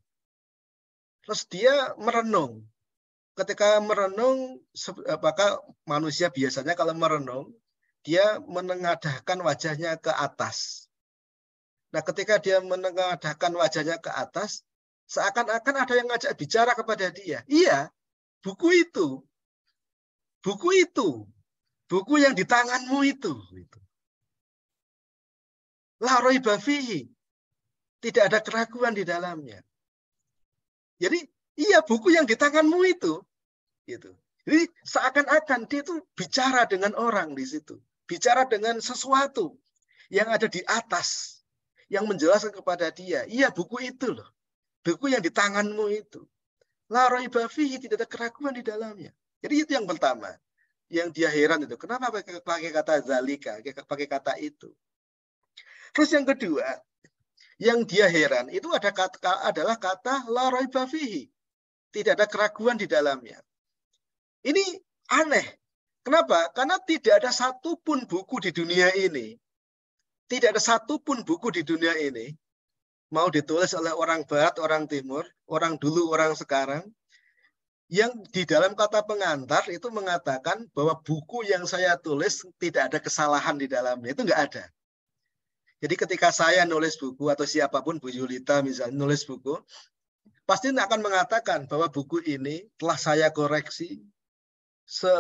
Terus dia merenung. Ketika merenung, apakah manusia biasanya kalau merenung, dia menengadahkan wajahnya ke atas. Nah, ketika dia menengadahkan wajahnya ke atas, Seakan-akan ada yang ngajak bicara kepada dia. Iya, buku itu. Buku itu. Buku yang di tanganmu itu. Gitu. Laroi bafihi, Tidak ada keraguan di dalamnya. Jadi, iya buku yang di tanganmu itu. Gitu. Jadi seakan-akan dia itu bicara dengan orang di situ. Bicara dengan sesuatu yang ada di atas. Yang menjelaskan kepada dia. Iya buku itu loh. Buku yang di tanganmu itu. Laroi bafihi tidak ada keraguan di dalamnya. Jadi itu yang pertama. Yang dia heran itu. Kenapa pakai kata zalika, pakai kata itu. Terus yang kedua, yang dia heran itu ada kata, adalah kata laroi bafihi. Tidak ada keraguan di dalamnya. Ini aneh. Kenapa? Karena tidak ada satupun buku di dunia ini, tidak ada satupun buku di dunia ini mau ditulis oleh orang barat, orang timur, orang dulu, orang sekarang, yang di dalam kata pengantar itu mengatakan bahwa buku yang saya tulis tidak ada kesalahan di dalamnya. Itu enggak ada. Jadi ketika saya nulis buku atau siapapun, Bu Yulita misalnya nulis buku, pasti akan mengatakan bahwa buku ini telah saya koreksi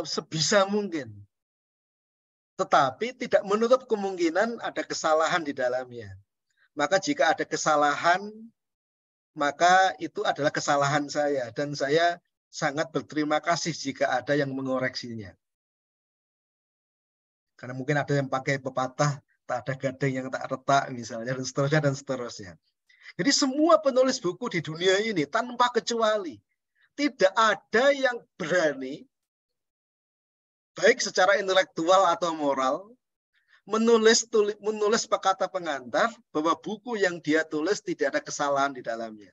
sebisa mungkin. Tetapi tidak menutup kemungkinan ada kesalahan di dalamnya. Maka jika ada kesalahan, maka itu adalah kesalahan saya. Dan saya sangat berterima kasih jika ada yang mengoreksinya. Karena mungkin ada yang pakai pepatah, tak ada gading yang tak retak misalnya, dan seterusnya, dan seterusnya. Jadi semua penulis buku di dunia ini tanpa kecuali tidak ada yang berani baik secara intelektual atau moral menulis tulis, menulis pekata pengantar bahwa buku yang dia tulis tidak ada kesalahan di dalamnya.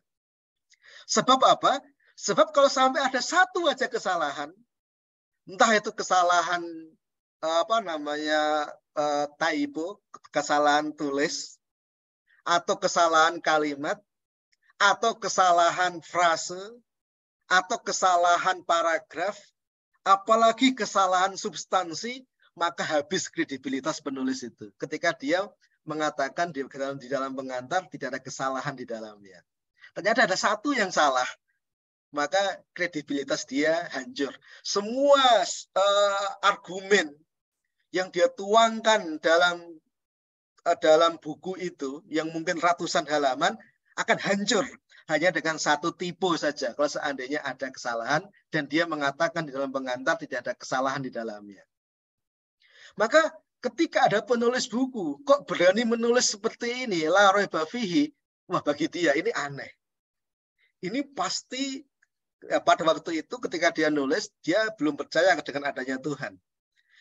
Sebab apa? Sebab kalau sampai ada satu aja kesalahan, entah itu kesalahan eh, apa namanya eh, typo, kesalahan tulis atau kesalahan kalimat atau kesalahan frase atau kesalahan paragraf apalagi kesalahan substansi maka habis kredibilitas penulis itu. Ketika dia mengatakan di dalam, di dalam pengantar tidak ada kesalahan di dalamnya. Ternyata ada satu yang salah, maka kredibilitas dia hancur. Semua uh, argumen yang dia tuangkan dalam uh, dalam buku itu yang mungkin ratusan halaman akan hancur hanya dengan satu tipe saja kalau seandainya ada kesalahan dan dia mengatakan di dalam pengantar tidak ada kesalahan di dalamnya. Maka ketika ada penulis buku, kok berani menulis seperti ini, la bafihi, wah bagi dia ini aneh. Ini pasti ya, pada waktu itu ketika dia nulis, dia belum percaya dengan adanya Tuhan.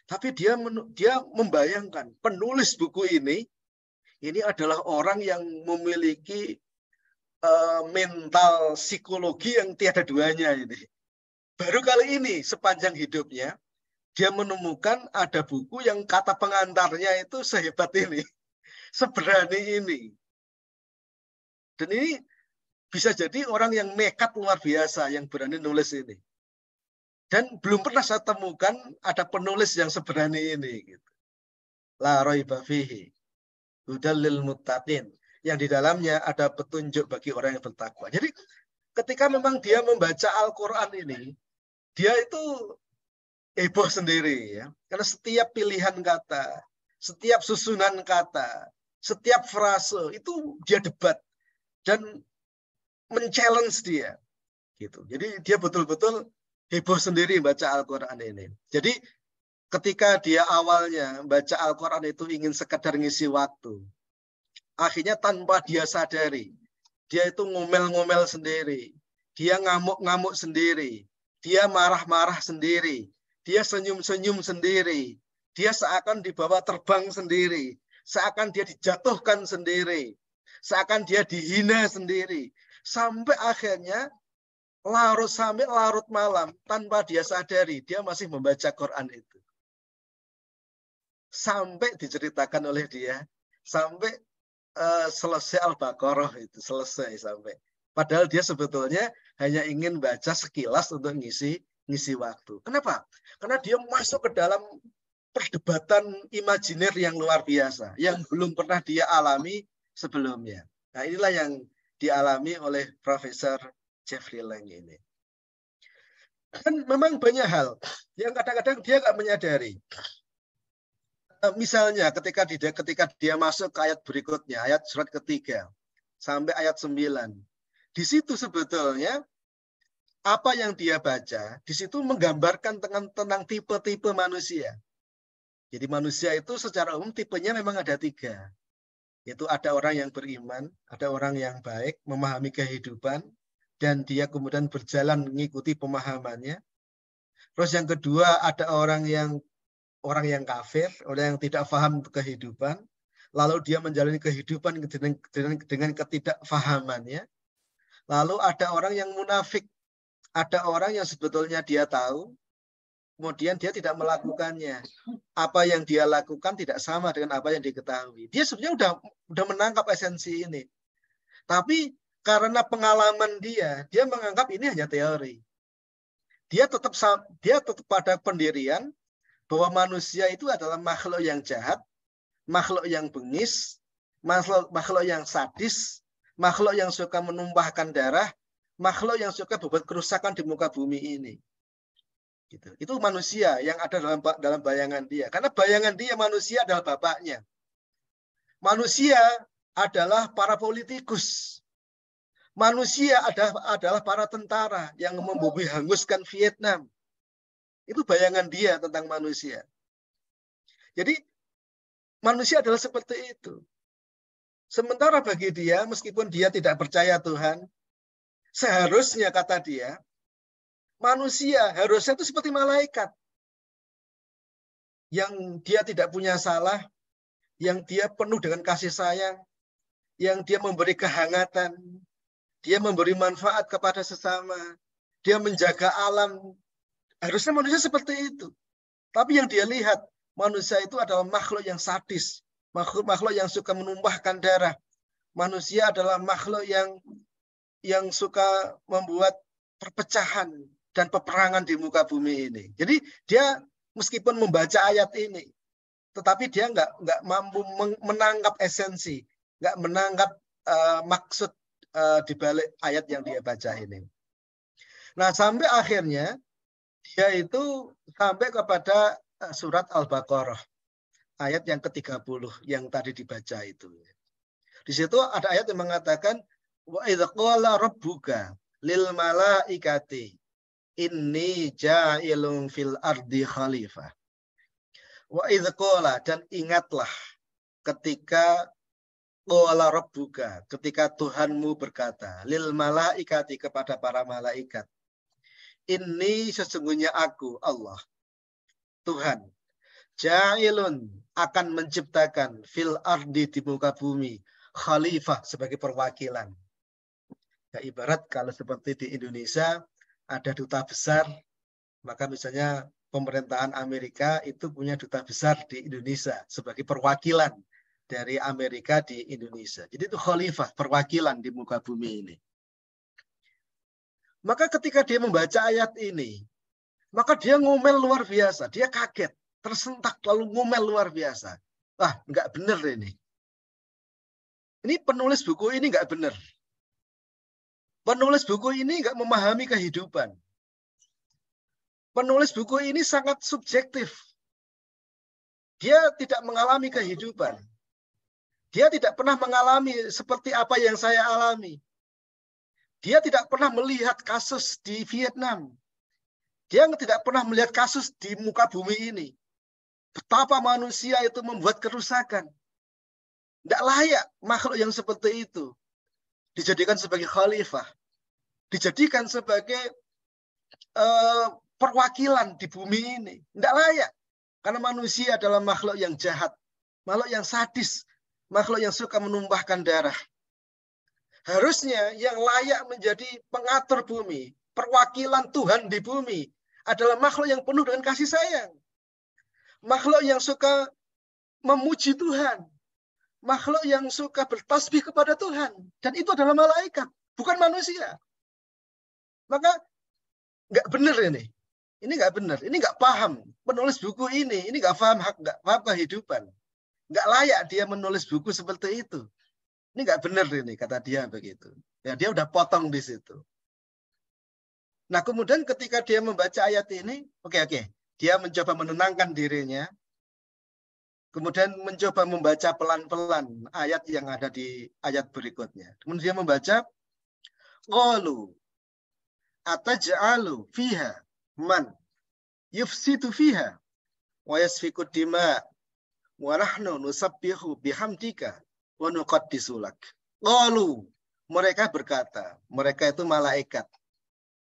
Tapi dia dia membayangkan penulis buku ini ini adalah orang yang memiliki uh, mental psikologi yang tiada duanya ini. Baru kali ini sepanjang hidupnya dia menemukan ada buku yang kata pengantarnya itu sehebat ini, seberani ini. Dan ini bisa jadi orang yang nekat luar biasa yang berani nulis ini. Dan belum pernah saya temukan ada penulis yang seberani ini. Gitu. La Bafihi, Hudalil Mutatin, Yang di dalamnya ada petunjuk bagi orang yang bertakwa. Jadi ketika memang dia membaca Al-Quran ini, dia itu heboh sendiri ya. Karena setiap pilihan kata, setiap susunan kata, setiap frase itu dia debat dan men-challenge dia. Gitu. Jadi dia betul-betul heboh sendiri baca Al-Qur'an ini. Jadi ketika dia awalnya baca Al-Qur'an itu ingin sekedar ngisi waktu. Akhirnya tanpa dia sadari, dia itu ngomel-ngomel sendiri, dia ngamuk-ngamuk sendiri, dia marah-marah sendiri, dia senyum-senyum sendiri. Dia seakan dibawa terbang sendiri. Seakan dia dijatuhkan sendiri. Seakan dia dihina sendiri. Sampai akhirnya larut sampai larut malam tanpa dia sadari dia masih membaca Quran itu. Sampai diceritakan oleh dia, sampai uh, selesai Al-Baqarah itu, selesai sampai. Padahal dia sebetulnya hanya ingin baca sekilas untuk ngisi ngisi waktu. Kenapa? Karena dia masuk ke dalam perdebatan imajiner yang luar biasa, yang belum pernah dia alami sebelumnya. Nah inilah yang dialami oleh Profesor Jeffrey Lang ini. Dan memang banyak hal yang kadang-kadang dia nggak menyadari. Eh, misalnya ketika dia, ketika dia masuk ke ayat berikutnya, ayat surat ketiga, sampai ayat sembilan, Di situ sebetulnya apa yang dia baca di situ menggambarkan tentang tentang tipe-tipe manusia. Jadi manusia itu secara umum tipenya memang ada tiga. yaitu ada orang yang beriman, ada orang yang baik, memahami kehidupan, dan dia kemudian berjalan mengikuti pemahamannya. Terus yang kedua ada orang yang orang yang kafir, orang yang tidak paham kehidupan, lalu dia menjalani kehidupan dengan, dengan, dengan ketidakfahamannya. Lalu ada orang yang munafik, ada orang yang sebetulnya dia tahu, kemudian dia tidak melakukannya. Apa yang dia lakukan tidak sama dengan apa yang diketahui. Dia sebenarnya sudah udah menangkap esensi ini. Tapi karena pengalaman dia, dia menganggap ini hanya teori. Dia tetap dia tetap pada pendirian bahwa manusia itu adalah makhluk yang jahat, makhluk yang bengis, makhluk makhluk yang sadis, makhluk yang suka menumpahkan darah, makhluk yang suka berbuat kerusakan di muka bumi ini. Gitu. Itu manusia yang ada dalam dalam bayangan dia. Karena bayangan dia manusia adalah bapaknya. Manusia adalah para politikus. Manusia adalah adalah para tentara yang membumi hanguskan Vietnam. Itu bayangan dia tentang manusia. Jadi manusia adalah seperti itu. Sementara bagi dia, meskipun dia tidak percaya Tuhan, Seharusnya kata dia, manusia harusnya itu seperti malaikat. Yang dia tidak punya salah, yang dia penuh dengan kasih sayang, yang dia memberi kehangatan, dia memberi manfaat kepada sesama, dia menjaga alam. Harusnya manusia seperti itu. Tapi yang dia lihat, manusia itu adalah makhluk yang sadis, makhluk makhluk yang suka menumpahkan darah. Manusia adalah makhluk yang yang suka membuat perpecahan dan peperangan di muka bumi ini. Jadi dia meskipun membaca ayat ini, tetapi dia nggak nggak mampu menangkap esensi, nggak menangkap uh, maksud uh, di balik ayat yang dia baca ini. Nah sampai akhirnya dia itu sampai kepada eh, surat Al-Baqarah ayat yang ke-30 yang tadi dibaca itu. Di situ ada ayat yang mengatakan Wa idza qala rabbuka lil malaikati inni ja'ilun fil ardi khalifah. Wa idza qala dan ingatlah ketika qala rabbuka ketika Tuhanmu berkata lil malaikati kepada para malaikat. Ini sesungguhnya aku Allah Tuhan Jailun akan menciptakan fil ardi di muka bumi khalifah sebagai perwakilan ya ibarat kalau seperti di Indonesia ada duta besar, maka misalnya pemerintahan Amerika itu punya duta besar di Indonesia sebagai perwakilan dari Amerika di Indonesia. Jadi itu khalifah, perwakilan di muka bumi ini. Maka ketika dia membaca ayat ini, maka dia ngomel luar biasa. Dia kaget, tersentak lalu ngomel luar biasa. Ah, nggak benar ini. Ini penulis buku ini nggak benar. Penulis buku ini nggak memahami kehidupan. Penulis buku ini sangat subjektif. Dia tidak mengalami kehidupan. Dia tidak pernah mengalami seperti apa yang saya alami. Dia tidak pernah melihat kasus di Vietnam. Dia tidak pernah melihat kasus di muka bumi ini. Betapa manusia itu membuat kerusakan. Tidak layak makhluk yang seperti itu dijadikan sebagai khalifah dijadikan sebagai uh, perwakilan di bumi ini. Tidak layak. Karena manusia adalah makhluk yang jahat, makhluk yang sadis, makhluk yang suka menumpahkan darah. Harusnya yang layak menjadi pengatur bumi, perwakilan Tuhan di bumi adalah makhluk yang penuh dengan kasih sayang. Makhluk yang suka memuji Tuhan. Makhluk yang suka bertasbih kepada Tuhan. Dan itu adalah malaikat, bukan manusia. Maka nggak benar ini. Ini nggak benar. Ini nggak paham penulis buku ini. Ini nggak paham hak, nggak paham kehidupan. Nggak layak dia menulis buku seperti itu. Ini nggak benar ini kata dia begitu. Ya dia udah potong di situ. Nah kemudian ketika dia membaca ayat ini, oke okay, oke, okay. dia mencoba menenangkan dirinya, kemudian mencoba membaca pelan-pelan ayat yang ada di ayat berikutnya. Kemudian dia membaca, Qalu ataj'alu fiha man yufsitu fiha wa yasfiku dima wa nahnu nusabbihu bihamdika wa nuqaddisu lak. Qalu mereka berkata, mereka itu malaikat.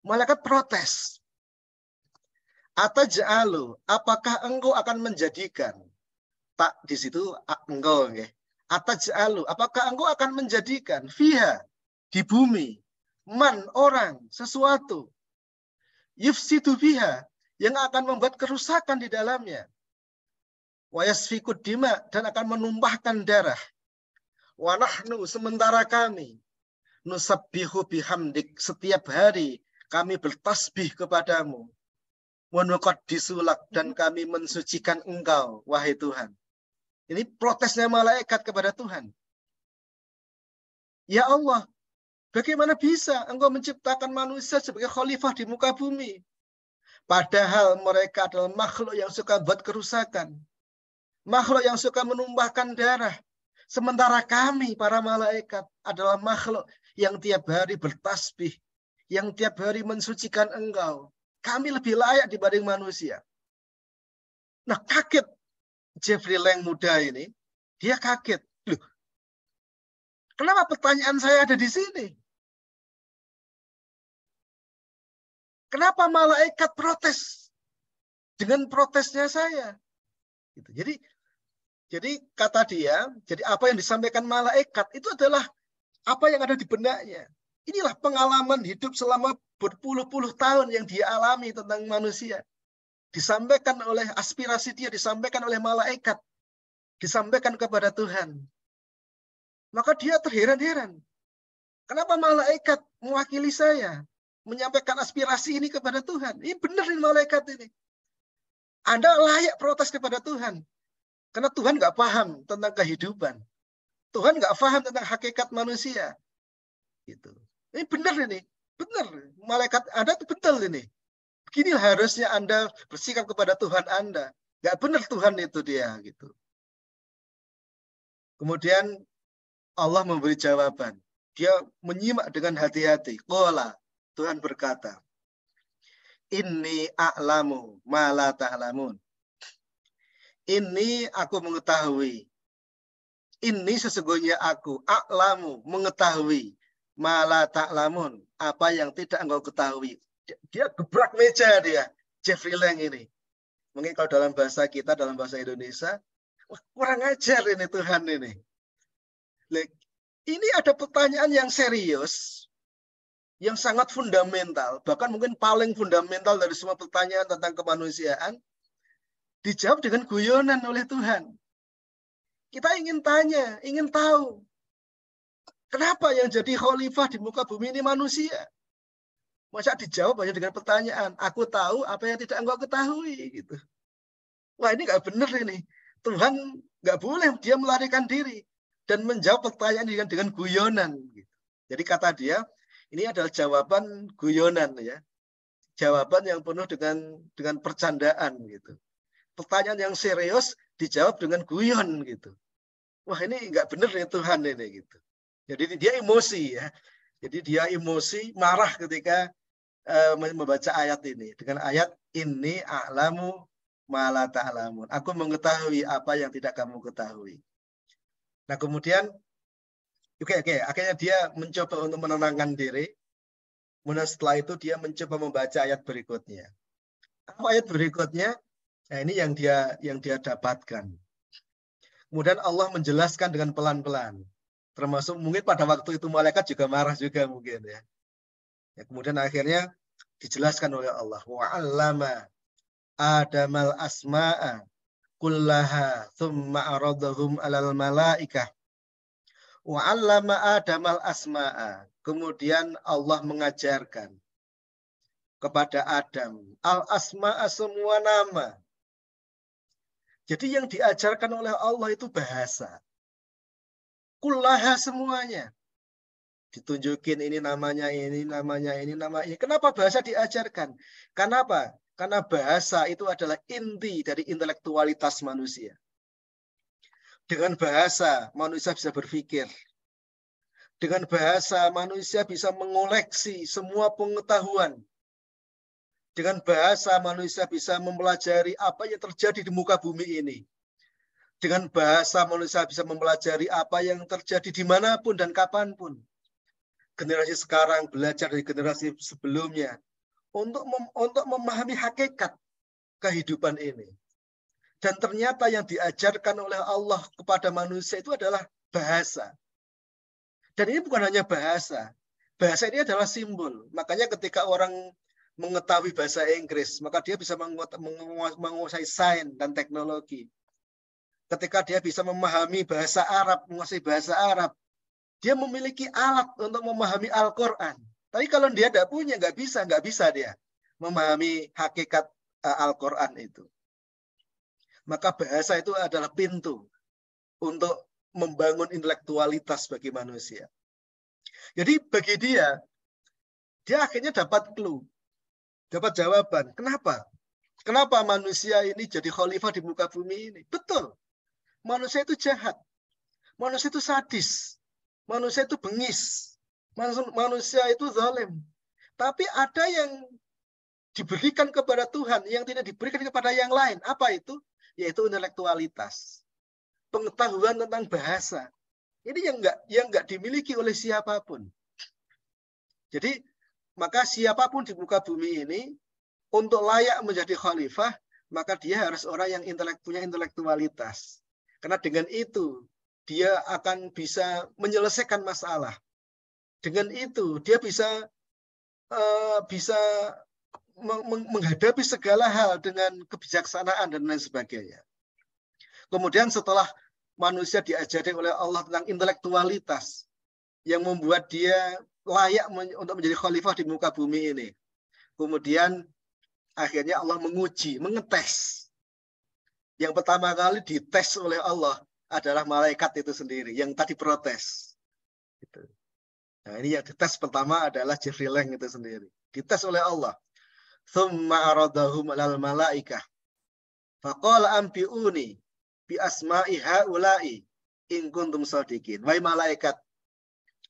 Malaikat protes. Ataj'alu, apakah engkau akan menjadikan tak di situ engkau nggih. Ataj'alu, apakah engkau akan menjadikan fiha di bumi man orang, sesuatu. Yufsidu biha yang akan membuat kerusakan di dalamnya. Wayasfikud dima dan akan menumpahkan darah. Wanahnu sementara kami nusabbihu bihamdik setiap hari kami bertasbih kepadamu. Wanukat disulak dan kami mensucikan engkau, wahai Tuhan. Ini protesnya malaikat kepada Tuhan. Ya Allah, Bagaimana bisa engkau menciptakan manusia sebagai khalifah di muka bumi? Padahal mereka adalah makhluk yang suka buat kerusakan. Makhluk yang suka menumbahkan darah. Sementara kami, para malaikat, adalah makhluk yang tiap hari bertasbih. Yang tiap hari mensucikan engkau. Kami lebih layak dibanding manusia. Nah kaget Jeffrey Lang muda ini. Dia kaget. Loh, kenapa pertanyaan saya ada di sini? Kenapa malaikat protes dengan protesnya saya? Gitu. Jadi jadi kata dia, jadi apa yang disampaikan malaikat itu adalah apa yang ada di benaknya. Inilah pengalaman hidup selama berpuluh-puluh tahun yang dia alami tentang manusia. Disampaikan oleh aspirasi dia, disampaikan oleh malaikat. Disampaikan kepada Tuhan. Maka dia terheran-heran. Kenapa malaikat mewakili saya? menyampaikan aspirasi ini kepada Tuhan. Ini benar ini malaikat ini. Anda layak protes kepada Tuhan. Karena Tuhan nggak paham tentang kehidupan. Tuhan nggak paham tentang hakikat manusia. Gitu. Ini benar ini. Benar. Malaikat Anda itu betul ini. Begini harusnya Anda bersikap kepada Tuhan Anda. Nggak benar Tuhan itu dia. gitu. Kemudian Allah memberi jawaban. Dia menyimak dengan hati-hati. Kola. Tuhan berkata, ini a'lamu malah ta'lamun. Ini aku mengetahui. Ini sesungguhnya aku a'lamu mengetahui malah ta'lamun. Apa yang tidak engkau ketahui. Dia gebrak meja dia. Jeffrey Lang ini. Mungkin kalau dalam bahasa kita, dalam bahasa Indonesia, kurang ajar ini Tuhan ini. Ini ada pertanyaan yang serius, yang sangat fundamental, bahkan mungkin paling fundamental dari semua pertanyaan tentang kemanusiaan, dijawab dengan guyonan oleh Tuhan. Kita ingin tanya, ingin tahu, kenapa yang jadi khalifah di muka bumi ini manusia? Masa dijawab hanya dengan pertanyaan, aku tahu apa yang tidak engkau ketahui. gitu. Wah ini nggak benar ini. Tuhan nggak boleh dia melarikan diri dan menjawab pertanyaan dengan, dengan guyonan. Gitu. Jadi kata dia, ini adalah jawaban guyonan ya. Jawaban yang penuh dengan dengan percandaan gitu. Pertanyaan yang serius dijawab dengan guyon gitu. Wah ini nggak benar ya Tuhan ini gitu. Jadi dia emosi ya. Jadi dia emosi marah ketika uh, membaca ayat ini dengan ayat ini a'lamu malah ta'lamun. Aku mengetahui apa yang tidak kamu ketahui. Nah, kemudian Oke, okay, oke. Okay. Akhirnya dia mencoba untuk menenangkan diri. Kemudian setelah itu dia mencoba membaca ayat berikutnya. Apa ayat berikutnya? Nah, ini yang dia yang dia dapatkan. Kemudian Allah menjelaskan dengan pelan-pelan. Termasuk mungkin pada waktu itu malaikat juga marah juga mungkin ya. ya kemudian akhirnya dijelaskan oleh Allah. Wa 'allama Adamal asma'a kullaha thumma aradahum alal malaikah Wa 'allama Adamal asma'a. Kemudian Allah mengajarkan kepada Adam al asma'a semua nama. Jadi yang diajarkan oleh Allah itu bahasa. Kullaha semuanya. Ditunjukin ini namanya, ini namanya, ini nama ini. Ya, kenapa bahasa diajarkan? Karena Karena bahasa itu adalah inti dari intelektualitas manusia. Dengan bahasa manusia bisa berpikir. Dengan bahasa manusia bisa mengoleksi semua pengetahuan. Dengan bahasa manusia bisa mempelajari apa yang terjadi di muka bumi ini. Dengan bahasa manusia bisa mempelajari apa yang terjadi dimanapun dan kapanpun. Generasi sekarang belajar dari generasi sebelumnya untuk mem untuk memahami hakikat kehidupan ini. Dan ternyata yang diajarkan oleh Allah kepada manusia itu adalah bahasa. Dan ini bukan hanya bahasa. Bahasa ini adalah simbol. Makanya ketika orang mengetahui bahasa Inggris, maka dia bisa menguasai sains dan teknologi. Ketika dia bisa memahami bahasa Arab, menguasai bahasa Arab, dia memiliki alat untuk memahami Al-Quran. Tapi kalau dia tidak punya, nggak bisa, nggak bisa dia memahami hakikat eh, Al-Quran itu. Maka bahasa itu adalah pintu untuk membangun intelektualitas bagi manusia. Jadi bagi dia, dia akhirnya dapat clue, dapat jawaban. Kenapa? Kenapa manusia ini jadi khalifah di muka bumi ini? Betul. Manusia itu jahat. Manusia itu sadis. Manusia itu bengis. Manusia itu zalim. Tapi ada yang diberikan kepada Tuhan yang tidak diberikan kepada yang lain. Apa itu? yaitu intelektualitas, pengetahuan tentang bahasa. Ini yang enggak yang enggak dimiliki oleh siapapun. Jadi maka siapapun di muka bumi ini untuk layak menjadi khalifah, maka dia harus orang yang intelek, punya intelektualitas. Karena dengan itu dia akan bisa menyelesaikan masalah. Dengan itu dia bisa uh, bisa menghadapi segala hal dengan kebijaksanaan dan lain sebagainya. Kemudian setelah manusia diajari oleh Allah tentang intelektualitas yang membuat dia layak untuk menjadi khalifah di muka bumi ini. Kemudian akhirnya Allah menguji, mengetes. Yang pertama kali dites oleh Allah adalah malaikat itu sendiri yang tadi protes. Gitu. Nah, ini yang dites pertama adalah Jeffrey Lang itu sendiri. Dites oleh Allah thumma aradahum alal malaikah faqala ambiuni bi asma'i haula'i in kuntum sadiqin wahai malaikat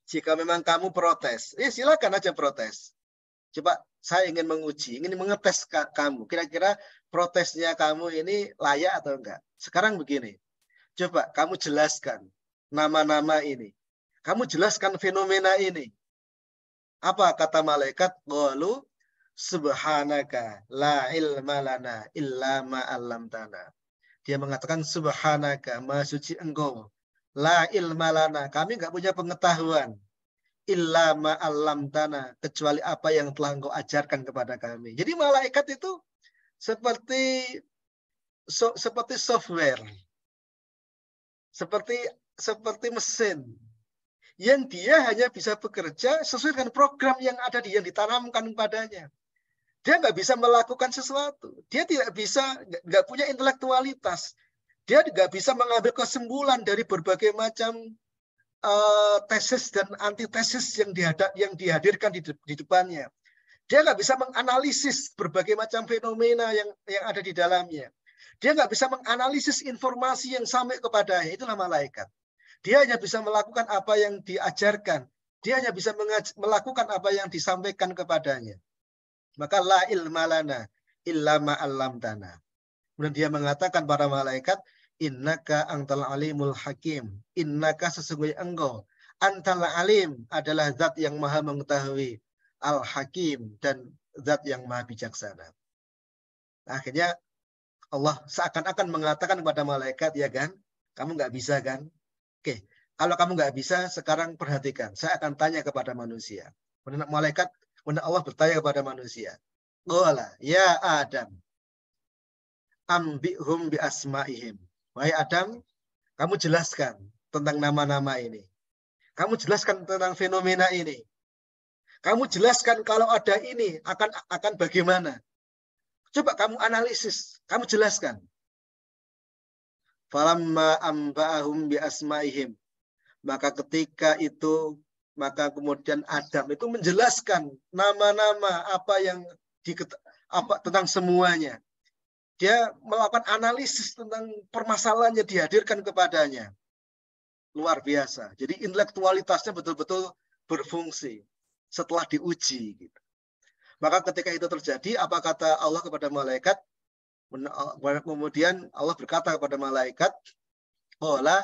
jika memang kamu protes ya silakan aja protes coba saya ingin menguji ingin mengetes kamu kira-kira protesnya kamu ini layak atau enggak sekarang begini coba kamu jelaskan nama-nama ini kamu jelaskan fenomena ini apa kata malaikat qalu Subhanaka la ilma lana illa ma 'allamtana. Dia mengatakan subhanaka, maha suci engkau. La ilma lana, kami nggak punya pengetahuan. Illa ma 'allamtana, kecuali apa yang telah engkau ajarkan kepada kami. Jadi malaikat itu seperti so, seperti software. Seperti seperti mesin yang dia hanya bisa bekerja sesuai dengan program yang ada di yang ditanamkan padanya. Dia nggak bisa melakukan sesuatu. Dia tidak bisa, nggak punya intelektualitas. Dia nggak bisa mengambil kesimpulan dari berbagai macam uh, tesis dan antitesis yang, dihadap, yang dihadirkan di, di depannya. Dia nggak bisa menganalisis berbagai macam fenomena yang yang ada di dalamnya. Dia nggak bisa menganalisis informasi yang sampai kepadanya. Itulah malaikat. Dia hanya bisa melakukan apa yang diajarkan. Dia hanya bisa melakukan apa yang disampaikan kepadanya. Maka la ilmalana illa ma'allamtana. Kemudian dia mengatakan para malaikat, innaka antal alimul hakim. Innaka sesungguhnya engkau. Antal alim adalah zat yang maha mengetahui. Al-hakim dan zat yang maha bijaksana. Akhirnya Allah seakan-akan mengatakan kepada malaikat, ya kan? Kamu nggak bisa kan? Oke, kalau kamu nggak bisa, sekarang perhatikan. Saya akan tanya kepada manusia. Menurut malaikat Kemudian Allah bertanya kepada manusia. Qala ya Adam. Ambihum bi asma'ihim. Wahai Adam, kamu jelaskan tentang nama-nama ini. Kamu jelaskan tentang fenomena ini. Kamu jelaskan kalau ada ini akan akan bagaimana. Coba kamu analisis, kamu jelaskan. Falamma amba'ahum bi asma'ihim. Maka ketika itu maka kemudian Adam itu menjelaskan nama-nama apa yang di, apa tentang semuanya. Dia melakukan analisis tentang permasalahannya dihadirkan kepadanya. Luar biasa. Jadi intelektualitasnya betul-betul berfungsi setelah diuji gitu. Maka ketika itu terjadi, apa kata Allah kepada malaikat? Eh, kemudian Allah berkata kepada malaikat, "Ola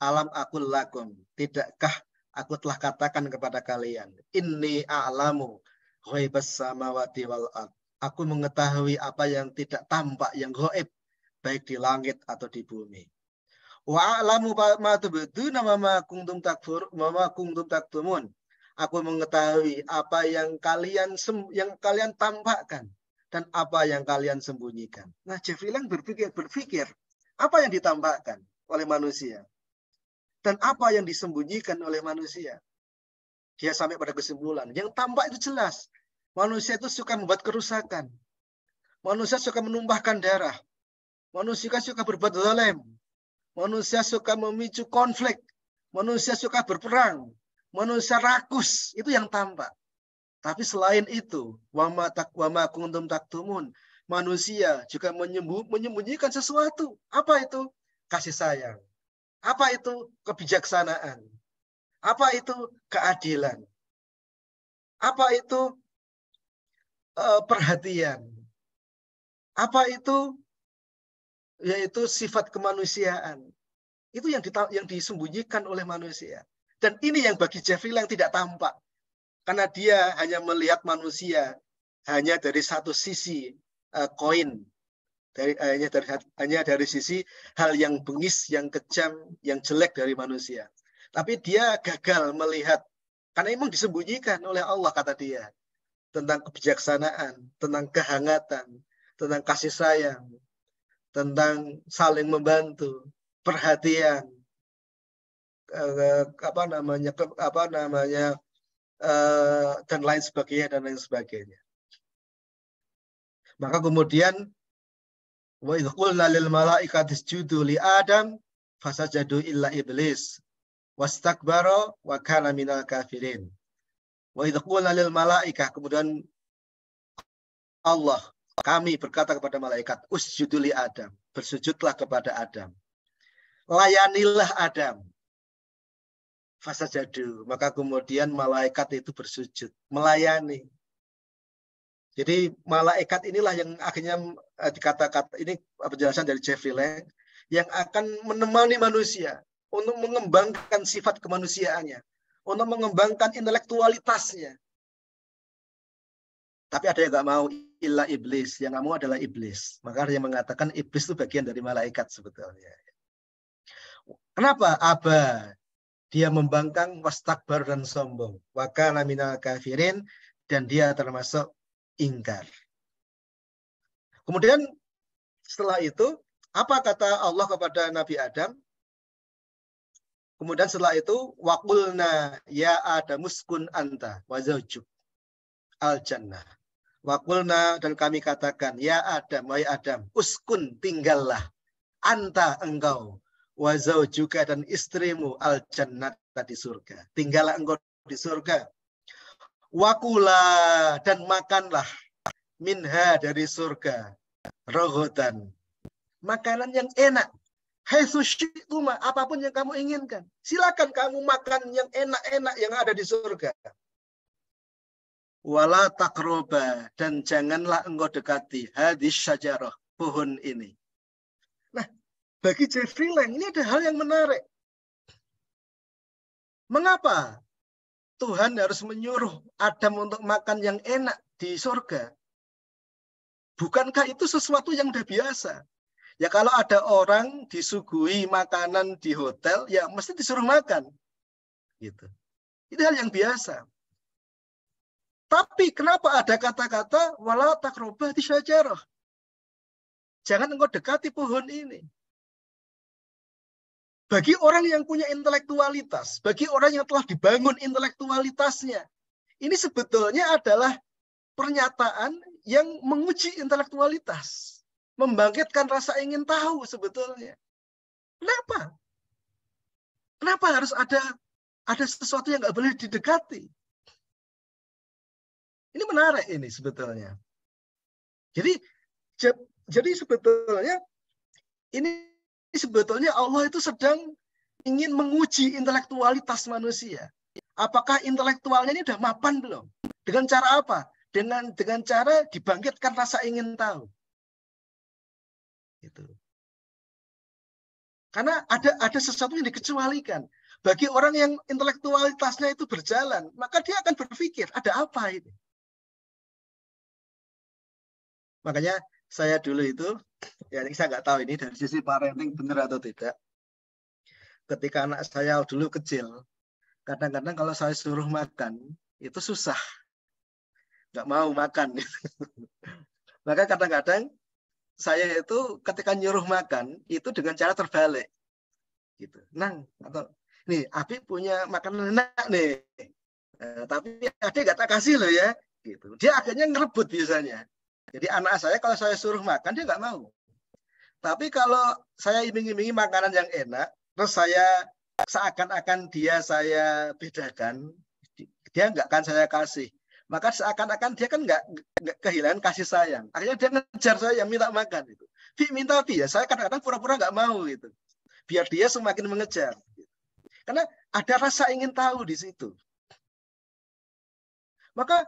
alam Aku lakum, tidakkah aku telah katakan kepada kalian, ini a'lamu samawati wal Aku mengetahui apa yang tidak tampak, yang gaib, baik di langit atau di bumi. Wa a'lamu ma tubduna wa ma kuntum takfur wa ma kuntum taktumun. Aku mengetahui apa yang kalian yang kalian tampakkan dan apa yang kalian sembunyikan. Nah, Jeff Ilang berpikir berpikir apa yang ditampakkan oleh manusia dan apa yang disembunyikan oleh manusia? Dia sampai pada kesimpulan. Yang tampak itu jelas. Manusia itu suka membuat kerusakan. Manusia suka menumpahkan darah. Manusia kan suka berbuat zalim. Manusia suka memicu konflik. Manusia suka berperang. Manusia rakus. Itu yang tampak. Tapi selain itu, wama tak wama kuntum tumun, Manusia juga menyembunyikan sesuatu. Apa itu? Kasih sayang apa itu kebijaksanaan? Apa itu keadilan? Apa itu uh, perhatian? Apa itu yaitu sifat kemanusiaan? Itu yang yang disembunyikan oleh manusia. Dan ini yang bagi Jeffrey yang tidak tampak. Karena dia hanya melihat manusia hanya dari satu sisi e, koin uh, dari eh, hanya dari hanya dari sisi hal yang bengis, yang kejam, yang jelek dari manusia. Tapi dia gagal melihat karena memang disembunyikan oleh Allah kata dia tentang kebijaksanaan, tentang kehangatan, tentang kasih sayang, tentang saling membantu, perhatian, eh, apa namanya apa namanya eh, dan lain sebagainya dan lain sebagainya. Maka kemudian Wa idh qulna lil malaikati isjudu li Adam fasajadu illa iblis wastakbara wa kana minal kafirin. Wa idh qulna lil malaikah kemudian Allah kami berkata kepada malaikat li Adam, bersujudlah kepada Adam. Layanilah Adam. Fasajadu, maka kemudian malaikat itu bersujud, melayani. Jadi malaikat inilah yang akhirnya eh, dikatakan ini penjelasan dari Jeffrey Lang yang akan menemani manusia untuk mengembangkan sifat kemanusiaannya, untuk mengembangkan intelektualitasnya. Tapi ada yang nggak mau ilah iblis, yang nggak mau adalah iblis. Maka ada yang mengatakan iblis itu bagian dari malaikat sebetulnya. Kenapa? Aba. Dia membangkang wastakbar dan sombong. Waka naminal kafirin dan dia termasuk ingkar. Kemudian setelah itu, apa kata Allah kepada Nabi Adam? Kemudian setelah itu, wakulna ya ada muskun anta wazaujuk al jannah. Wakulna dan kami katakan, ya Adam, wahai Adam, uskun tinggallah anta engkau wazaujuk dan istrimu al jannah tadi surga. Tinggallah engkau di surga. Wakula dan makanlah minha dari surga. Rogotan. Makanan yang enak. Hai sushi kuma, apapun yang kamu inginkan. Silakan kamu makan yang enak-enak yang ada di surga. Wala takroba dan janganlah engkau dekati hadis syajarah pohon ini. Nah, bagi Jeffrey Lang ini ada hal yang menarik. Mengapa Tuhan harus menyuruh Adam untuk makan yang enak di surga. Bukankah itu sesuatu yang udah biasa? Ya kalau ada orang disuguhi makanan di hotel, ya mesti disuruh makan. Gitu. Itu hal yang biasa. Tapi kenapa ada kata-kata wala takrobah di syajarah? Jangan engkau dekati pohon ini. Bagi orang yang punya intelektualitas, bagi orang yang telah dibangun intelektualitasnya, ini sebetulnya adalah pernyataan yang menguji intelektualitas, membangkitkan rasa ingin tahu sebetulnya. Kenapa? Kenapa harus ada ada sesuatu yang nggak boleh didekati? Ini menarik ini sebetulnya. Jadi jadi sebetulnya ini sebetulnya Allah itu sedang ingin menguji intelektualitas manusia. Apakah intelektualnya ini sudah mapan belum? Dengan cara apa? Dengan dengan cara dibangkitkan rasa ingin tahu. Gitu. Karena ada ada sesuatu yang dikecualikan. Bagi orang yang intelektualitasnya itu berjalan, maka dia akan berpikir, ada apa ini? Makanya saya dulu itu ya ini saya nggak tahu ini dari sisi parenting benar atau tidak ketika anak saya dulu kecil kadang-kadang kalau saya suruh makan itu susah nggak mau makan maka kadang-kadang saya itu ketika nyuruh makan itu dengan cara terbalik gitu nang atau nih Abi punya makanan enak nih eh, tapi adik nggak tak kasih loh ya gitu dia akhirnya ngerebut biasanya jadi anak saya kalau saya suruh makan dia nggak mau. Tapi kalau saya iming-imingi makanan yang enak, terus saya seakan-akan dia saya bedakan, dia nggak akan saya kasih. Maka seakan-akan dia kan nggak, kehilangan kasih sayang. Akhirnya dia ngejar saya yang minta makan itu. Dia minta dia, ya. saya kadang-kadang pura-pura nggak mau gitu. Biar dia semakin mengejar. Karena ada rasa ingin tahu di situ. Maka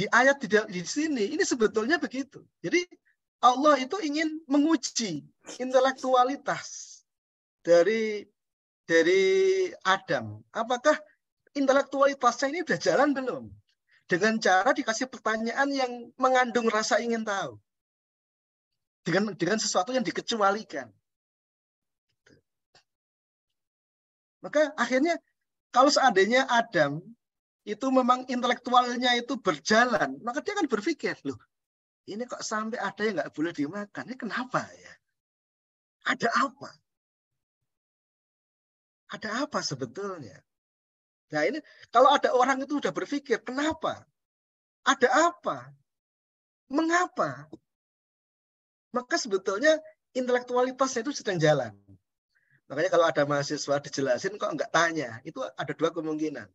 di ayat di sini ini sebetulnya begitu. Jadi Allah itu ingin menguji intelektualitas dari dari Adam. Apakah intelektualitasnya ini sudah jalan belum? Dengan cara dikasih pertanyaan yang mengandung rasa ingin tahu. Dengan dengan sesuatu yang dikecualikan. Maka akhirnya kalau seandainya Adam itu memang intelektualnya itu berjalan, maka dia akan berpikir, loh, ini kok sampai ada yang nggak boleh dimakan? Ini kenapa ya? Ada apa? Ada apa sebetulnya? Nah ini kalau ada orang itu sudah berpikir, kenapa? Ada apa? Mengapa? Maka sebetulnya intelektualitasnya itu sedang jalan. Makanya kalau ada mahasiswa dijelasin kok nggak tanya, itu ada dua kemungkinan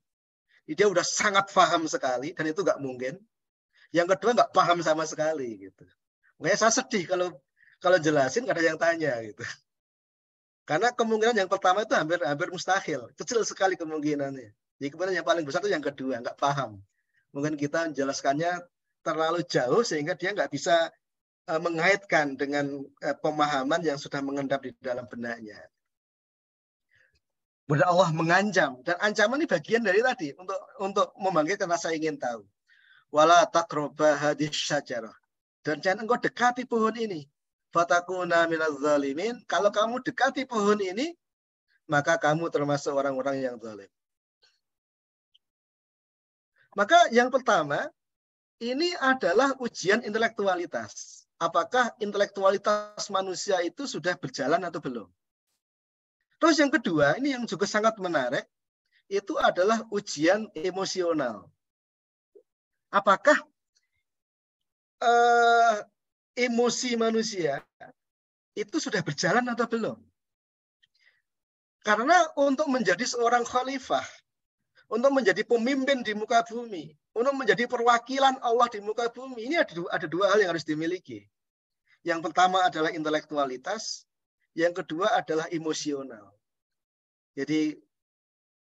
dia udah sangat paham sekali dan itu nggak mungkin. Yang kedua nggak paham sama sekali gitu. Makanya saya sedih kalau kalau jelasin gak ada yang tanya gitu. Karena kemungkinan yang pertama itu hampir hampir mustahil, kecil sekali kemungkinannya. Jadi kemudian yang paling besar itu yang kedua, nggak paham. Mungkin kita menjelaskannya terlalu jauh sehingga dia nggak bisa eh, mengaitkan dengan eh, pemahaman yang sudah mengendap di dalam benaknya. Benar Allah mengancam dan ancaman ini bagian dari tadi untuk untuk membangkitkan rasa ingin tahu. Wala takroba hadis syajarah. Dan jangan engkau dekati pohon ini. Fatakuna minaz zalimin. Kalau kamu dekati pohon ini, maka kamu termasuk orang-orang yang zalim. Maka yang pertama, ini adalah ujian intelektualitas. Apakah intelektualitas manusia itu sudah berjalan atau belum? Terus yang kedua, ini yang juga sangat menarik, itu adalah ujian emosional. Apakah eh, emosi manusia itu sudah berjalan atau belum? Karena untuk menjadi seorang khalifah, untuk menjadi pemimpin di muka bumi, untuk menjadi perwakilan Allah di muka bumi, ini ada, ada dua hal yang harus dimiliki. Yang pertama adalah intelektualitas, yang kedua adalah emosional. Jadi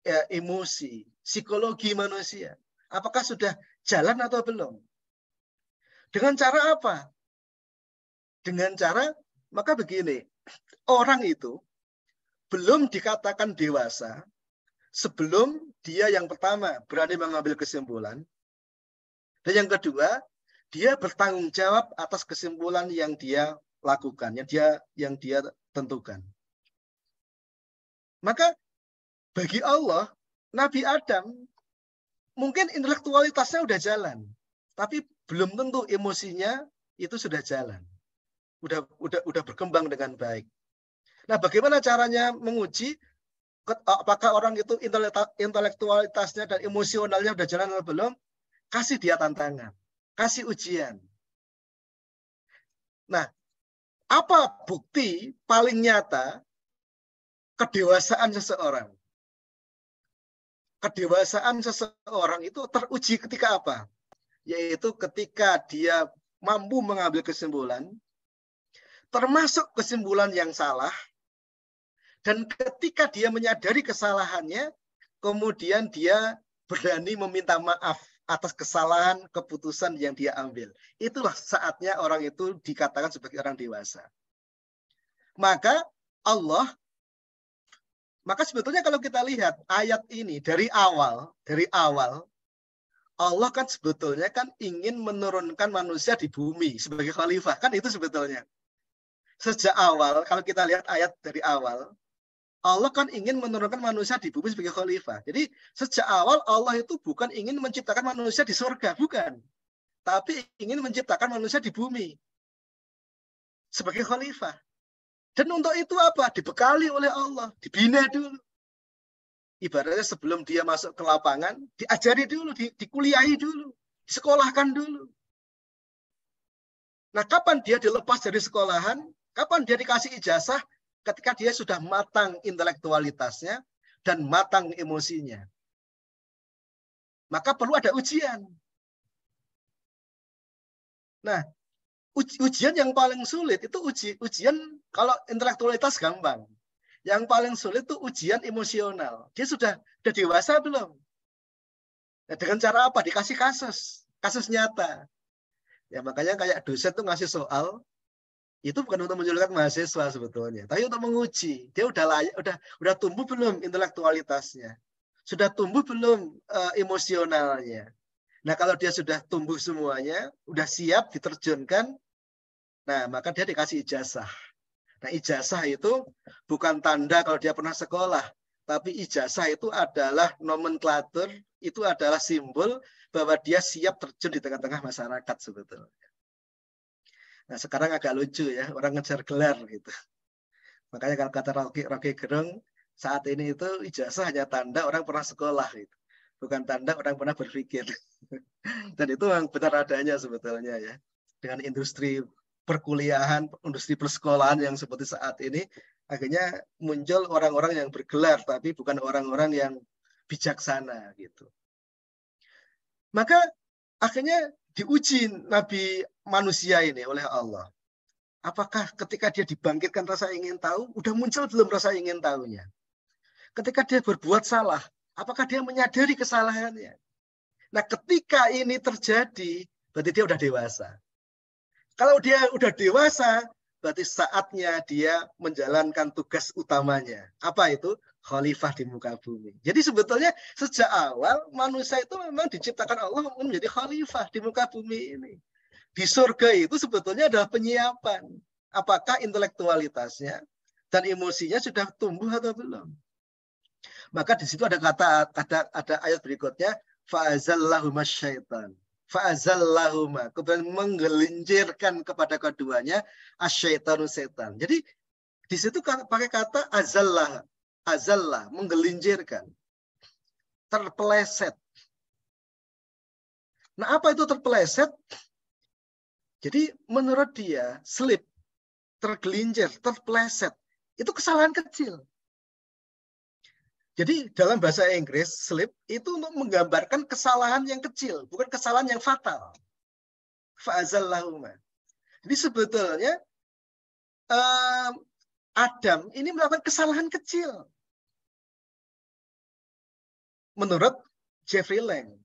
ya, emosi, psikologi manusia. Apakah sudah jalan atau belum? Dengan cara apa? Dengan cara maka begini, orang itu belum dikatakan dewasa sebelum dia yang pertama berani mengambil kesimpulan dan yang kedua dia bertanggung jawab atas kesimpulan yang dia lakukan, yang dia yang dia tentukan. Maka bagi Allah, Nabi Adam mungkin intelektualitasnya sudah jalan, tapi belum tentu emosinya itu sudah jalan. Udah udah udah berkembang dengan baik. Nah, bagaimana caranya menguji apakah orang itu intelektualitasnya dan emosionalnya sudah jalan atau belum? Kasih dia tantangan, kasih ujian. Nah, apa bukti paling nyata kedewasaan seseorang? Kedewasaan seseorang itu teruji ketika apa? Yaitu ketika dia mampu mengambil kesimpulan, termasuk kesimpulan yang salah, dan ketika dia menyadari kesalahannya, kemudian dia berani meminta maaf atas kesalahan keputusan yang dia ambil. Itulah saatnya orang itu dikatakan sebagai orang dewasa. Maka Allah maka sebetulnya kalau kita lihat ayat ini dari awal, dari awal Allah kan sebetulnya kan ingin menurunkan manusia di bumi sebagai khalifah kan itu sebetulnya. Sejak awal kalau kita lihat ayat dari awal Allah kan ingin menurunkan manusia di bumi sebagai khalifah. Jadi sejak awal Allah itu bukan ingin menciptakan manusia di surga, bukan. Tapi ingin menciptakan manusia di bumi sebagai khalifah. Dan untuk itu apa? Dibekali oleh Allah, dibina dulu. Ibaratnya sebelum dia masuk ke lapangan, diajari dulu, di, dikuliahi dulu, disekolahkan dulu. Nah, kapan dia dilepas dari sekolahan? Kapan dia dikasih ijazah? ketika dia sudah matang intelektualitasnya dan matang emosinya. Maka perlu ada ujian. Nah, uj ujian yang paling sulit itu uji ujian kalau intelektualitas gampang. Yang paling sulit itu ujian emosional. Dia sudah, sudah dewasa belum? Nah, dengan cara apa? Dikasih kasus, kasus nyata. Ya makanya kayak dosen tuh ngasih soal, itu bukan untuk menjulurkan mahasiswa sebetulnya, tapi untuk menguji dia udah layak, udah udah tumbuh belum intelektualitasnya, sudah tumbuh belum uh, emosionalnya. Nah kalau dia sudah tumbuh semuanya, udah siap diterjunkan, nah maka dia dikasih ijazah. Nah ijazah itu bukan tanda kalau dia pernah sekolah, tapi ijazah itu adalah nomenklatur, itu adalah simbol bahwa dia siap terjun di tengah-tengah masyarakat sebetulnya. Nah, sekarang agak lucu ya, orang ngejar gelar gitu. Makanya kalau kata Rocky, Rocky Gerung, saat ini itu ijazah hanya tanda orang pernah sekolah gitu. Bukan tanda orang pernah berpikir. Dan itu yang benar adanya sebetulnya ya. Dengan industri perkuliahan, industri persekolahan yang seperti saat ini, akhirnya muncul orang-orang yang bergelar, tapi bukan orang-orang yang bijaksana gitu. Maka akhirnya diuji Nabi manusia ini oleh Allah. Apakah ketika dia dibangkitkan rasa ingin tahu, udah muncul belum rasa ingin tahunya? Ketika dia berbuat salah, apakah dia menyadari kesalahannya? Nah, ketika ini terjadi, berarti dia udah dewasa. Kalau dia udah dewasa, berarti saatnya dia menjalankan tugas utamanya. Apa itu? Khalifah di muka bumi. Jadi sebetulnya sejak awal manusia itu memang diciptakan Allah menjadi khalifah di muka bumi ini. Di surga itu sebetulnya adalah penyiapan. Apakah intelektualitasnya dan emosinya sudah tumbuh atau belum? Maka di situ ada kata ada ada ayat berikutnya faazallahuma syaitan. Faazallahuma. Kemudian menggelincirkan kepada keduanya asyaitanu setan. Jadi di situ pakai kata azallah. Azallah, menggelincirkan. Terpeleset. Nah apa itu terpeleset? Jadi menurut dia slip, tergelincir, terpleset itu kesalahan kecil. Jadi dalam bahasa Inggris slip itu untuk menggambarkan kesalahan yang kecil, bukan kesalahan yang fatal. Fa'azallahuma. Jadi sebetulnya Adam ini melakukan kesalahan kecil. Menurut Jeffrey Lang.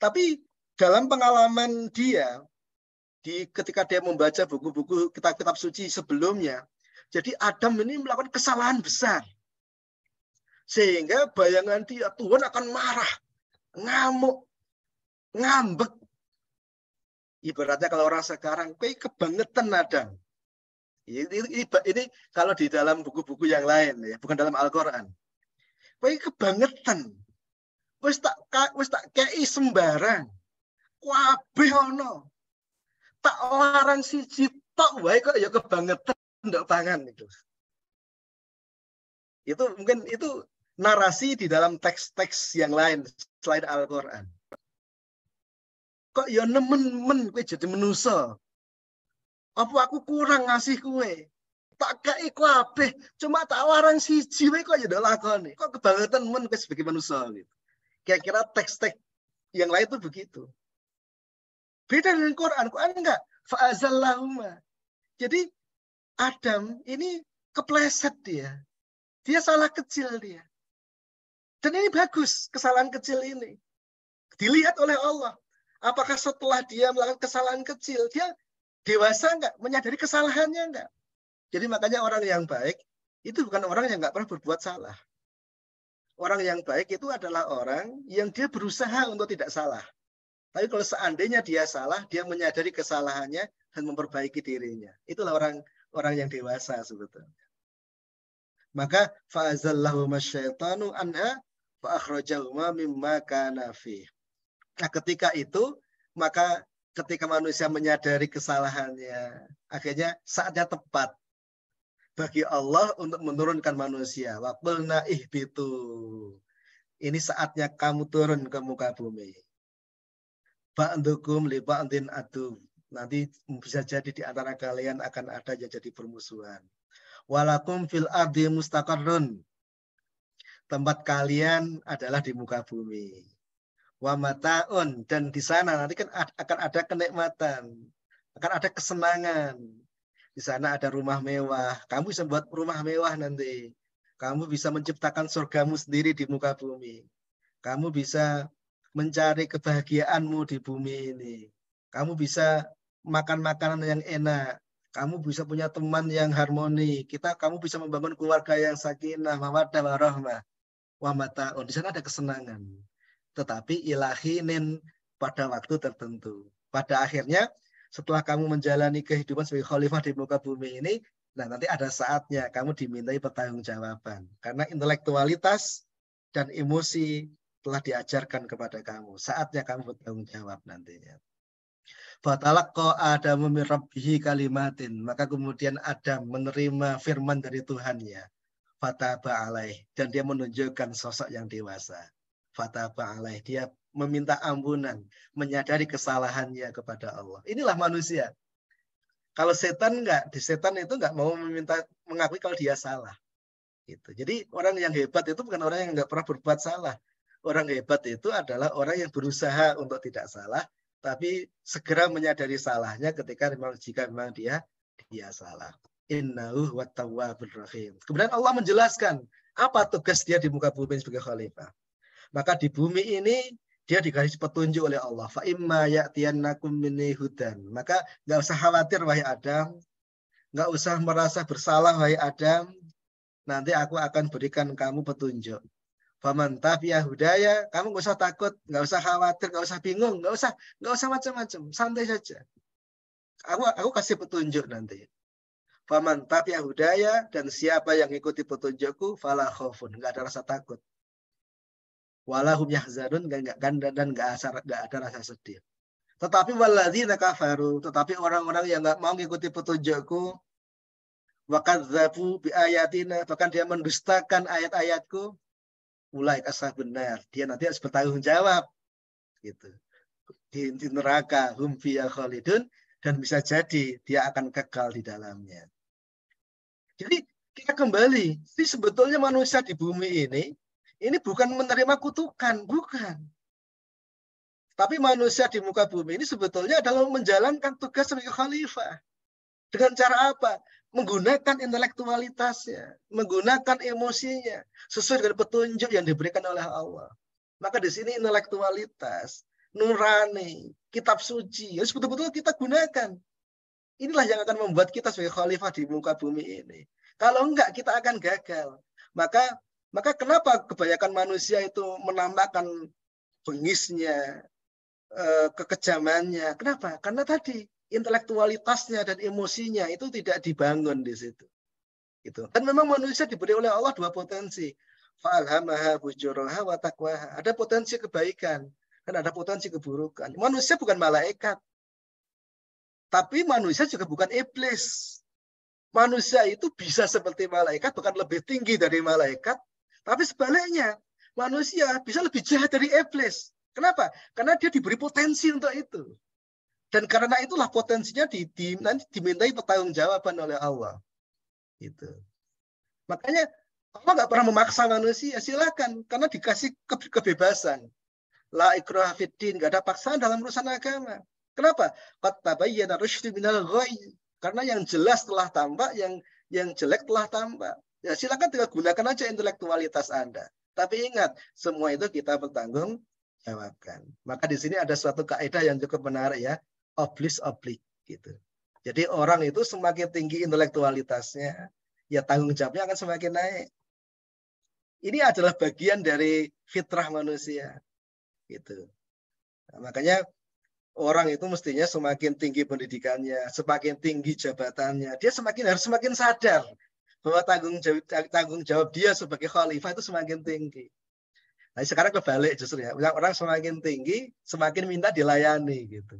Tapi dalam pengalaman dia, di ketika dia membaca buku-buku kitab-kitab suci sebelumnya. Jadi Adam ini melakukan kesalahan besar. Sehingga bayangan dia Tuhan akan marah, ngamuk, ngambek. Ibaratnya kalau orang sekarang, kayak kebangetan Adam. Ini, ini, ini kalau di dalam buku-buku yang lain ya, bukan dalam Al-Qur'an. Kayak kebangetan. Wis tak wis tak kei sembarang. Kabeh ono tak larang siji tok wae kok ya kebangetan ndak pangan itu. Itu mungkin itu narasi di dalam teks-teks yang lain selain Al-Qur'an. Kok ya nemen-men kowe jadi menusa. Apa aku kurang ngasih kue? Tak kei ku cuma tak larang siji wae kok ya ndak lakoni. Kok kebangetan men kowe sebagai manusia gitu. Kira-kira teks-teks yang lain tuh begitu. Beda dengan Quran. Quran enggak. Fa'azallahuma. Jadi Adam ini kepleset dia. Dia salah kecil dia. Dan ini bagus kesalahan kecil ini. Dilihat oleh Allah. Apakah setelah dia melakukan kesalahan kecil, dia dewasa enggak? Menyadari kesalahannya enggak? Jadi makanya orang yang baik itu bukan orang yang enggak pernah berbuat salah. Orang yang baik itu adalah orang yang dia berusaha untuk tidak salah. Tapi kalau seandainya dia salah, dia menyadari kesalahannya dan memperbaiki dirinya. Itulah orang orang yang dewasa sebetulnya. Maka fa'azallahu masyaitanu anha fa'akhrajahuma mimma kana Nah, ketika itu maka ketika manusia menyadari kesalahannya, akhirnya saatnya tepat bagi Allah untuk menurunkan manusia. Waqulna ihbitu. Ini saatnya kamu turun ke muka bumi ba'dukum li ba'din adu. Nanti bisa jadi di antara kalian akan ada yang jadi permusuhan. Walakum fil ardi mustaqarrun. Tempat kalian adalah di muka bumi. Wa mataun dan di sana nanti kan akan ada kenikmatan, akan ada kesenangan. Di sana ada rumah mewah. Kamu bisa buat rumah mewah nanti. Kamu bisa menciptakan surgamu sendiri di muka bumi. Kamu bisa mencari kebahagiaanmu di bumi ini. Kamu bisa makan makanan yang enak. Kamu bisa punya teman yang harmoni. Kita kamu bisa membangun keluarga yang sakinah, mawaddah warahmah. Wa Oh, Di sana ada kesenangan. Tetapi ilahinin pada waktu tertentu. Pada akhirnya setelah kamu menjalani kehidupan sebagai khalifah di muka bumi ini, nah nanti ada saatnya kamu dimintai pertanggungjawaban. Karena intelektualitas dan emosi telah diajarkan kepada kamu. Saatnya kamu bertanggung jawab nantinya. Fatalakko ada rabbihi kalimatin. Maka kemudian Adam menerima firman dari tuhan Tuhannya. Fataba alaih. Dan dia menunjukkan sosok yang dewasa. Fataba alaih. Dia meminta ampunan. Menyadari kesalahannya kepada Allah. Inilah manusia. Kalau setan enggak, di setan itu enggak mau meminta mengakui kalau dia salah. Gitu. Jadi orang yang hebat itu bukan orang yang enggak pernah berbuat salah orang hebat itu adalah orang yang berusaha untuk tidak salah, tapi segera menyadari salahnya ketika memang jika memang dia dia salah. rahim. Kemudian Allah menjelaskan apa tugas dia di muka bumi sebagai khalifah. Maka di bumi ini dia dikasih petunjuk oleh Allah. Fa hudan. Maka nggak usah khawatir wahai Adam, nggak usah merasa bersalah wahai Adam. Nanti aku akan berikan kamu petunjuk. Faman tafiyah hudaya, kamu nggak usah takut, nggak usah khawatir, nggak usah bingung, nggak usah nggak usah macam-macam, santai saja. Aku aku kasih petunjuk nanti. Faman tafiyah hudaya dan siapa yang ikuti petunjukku, fala khofun, nggak ada rasa takut. Walahum yahzanun dan nggak dan nggak ada rasa sedih. Tetapi waladzina kafaru, tetapi orang-orang yang nggak mau ikuti petunjukku, wakadzabu bi ayatina, bahkan dia mendustakan ayat-ayatku, ulai kasah benar. Dia nanti harus bertanggung jawab. Gitu. Di, di neraka hum khalidun dan bisa jadi dia akan kekal di dalamnya. Jadi kita kembali, si sebetulnya manusia di bumi ini ini bukan menerima kutukan, bukan. Tapi manusia di muka bumi ini sebetulnya adalah menjalankan tugas sebagai khalifah. Dengan cara apa? menggunakan intelektualitasnya, menggunakan emosinya sesuai dengan petunjuk yang diberikan oleh Allah. Maka di sini intelektualitas, nurani, kitab suci harus ya betul-betul kita gunakan. Inilah yang akan membuat kita sebagai khalifah di muka bumi ini. Kalau enggak kita akan gagal. Maka maka kenapa kebanyakan manusia itu menambahkan bengisnya, eh, kekejamannya? Kenapa? Karena tadi intelektualitasnya dan emosinya itu tidak dibangun di situ. Gitu. Dan memang manusia diberi oleh Allah dua potensi. Ada potensi kebaikan dan ada potensi keburukan. Manusia bukan malaikat. Tapi manusia juga bukan iblis. Manusia itu bisa seperti malaikat, bukan lebih tinggi dari malaikat. Tapi sebaliknya, manusia bisa lebih jahat dari iblis. Kenapa? Karena dia diberi potensi untuk itu. Dan karena itulah potensinya di, di, nanti dimintai pertanggungjawaban oleh Allah. Gitu. Makanya Allah nggak pernah memaksa manusia, silakan karena dikasih ke, kebebasan. La ikrah nggak ada paksaan dalam urusan agama. Kenapa? Karena yang jelas telah tampak, yang yang jelek telah tampak. Ya silakan tinggal gunakan aja intelektualitas Anda. Tapi ingat, semua itu kita bertanggung jawabkan. Maka di sini ada suatu kaidah yang cukup menarik ya oblis oblik gitu. Jadi orang itu semakin tinggi intelektualitasnya, ya tanggung jawabnya akan semakin naik. Ini adalah bagian dari fitrah manusia. Gitu. Nah, makanya orang itu mestinya semakin tinggi pendidikannya, semakin tinggi jabatannya, dia semakin harus semakin sadar bahwa tanggung jawab, tanggung jawab dia sebagai khalifah itu semakin tinggi. Nah, sekarang kebalik justru ya. Orang semakin tinggi, semakin minta dilayani gitu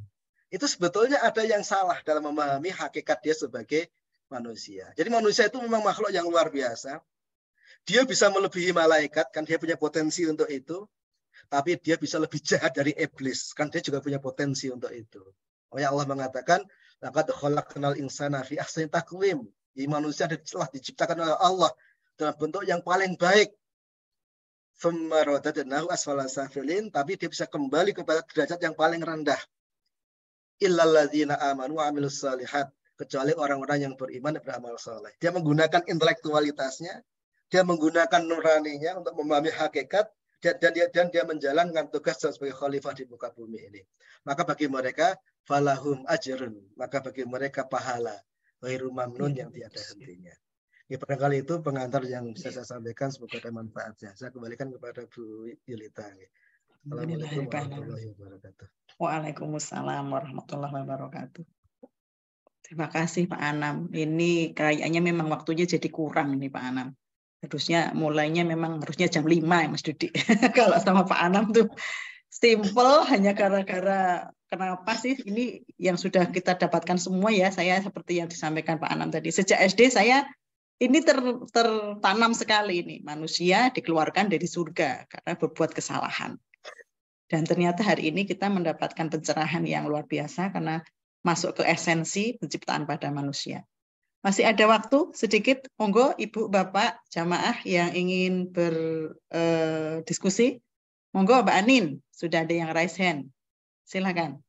itu sebetulnya ada yang salah dalam memahami hakikat dia sebagai manusia. Jadi manusia itu memang makhluk yang luar biasa. Dia bisa melebihi malaikat, kan dia punya potensi untuk itu. Tapi dia bisa lebih jahat dari iblis, kan dia juga punya potensi untuk itu. Oh ya Allah mengatakan, "Laqad khalaqnal insana fi ahsani taqwim." Jadi manusia telah diciptakan oleh Allah dalam bentuk yang paling baik. asfala safilin, tapi dia bisa kembali kepada derajat yang paling rendah illalladzina amanu wa amilus salihat kecuali orang-orang yang beriman dan beramal saleh. Dia menggunakan intelektualitasnya, dia menggunakan nuraninya untuk memahami hakikat dan, dan dia dan dia menjalankan tugas sebagai khalifah di muka bumi ini. Maka bagi mereka falahum ajrun, maka bagi mereka pahala ghairu mamnun yang tiada hentinya. Ya, kali itu pengantar yang bisa saya sampaikan semoga ada manfaatnya. Saya kembalikan kepada Bu Yulita. Assalamualaikum warahmatullahi wabarakatuh. Waalaikumsalam warahmatullahi wabarakatuh. Terima kasih Pak Anam. Ini kayaknya memang waktunya jadi kurang ini Pak Anam. Harusnya mulainya memang harusnya jam 5 ya Mas Dudi. Kalau sama Pak Anam tuh simple hanya gara-gara kenapa sih ini yang sudah kita dapatkan semua ya. Saya seperti yang disampaikan Pak Anam tadi. Sejak SD saya ini ter, tertanam sekali ini manusia dikeluarkan dari surga karena berbuat kesalahan. Dan ternyata hari ini kita mendapatkan pencerahan yang luar biasa karena masuk ke esensi penciptaan pada manusia. Masih ada waktu sedikit, monggo Ibu, Bapak, jamaah yang ingin berdiskusi. Eh, monggo Mbak Anin, sudah ada yang raise hand. Silakan.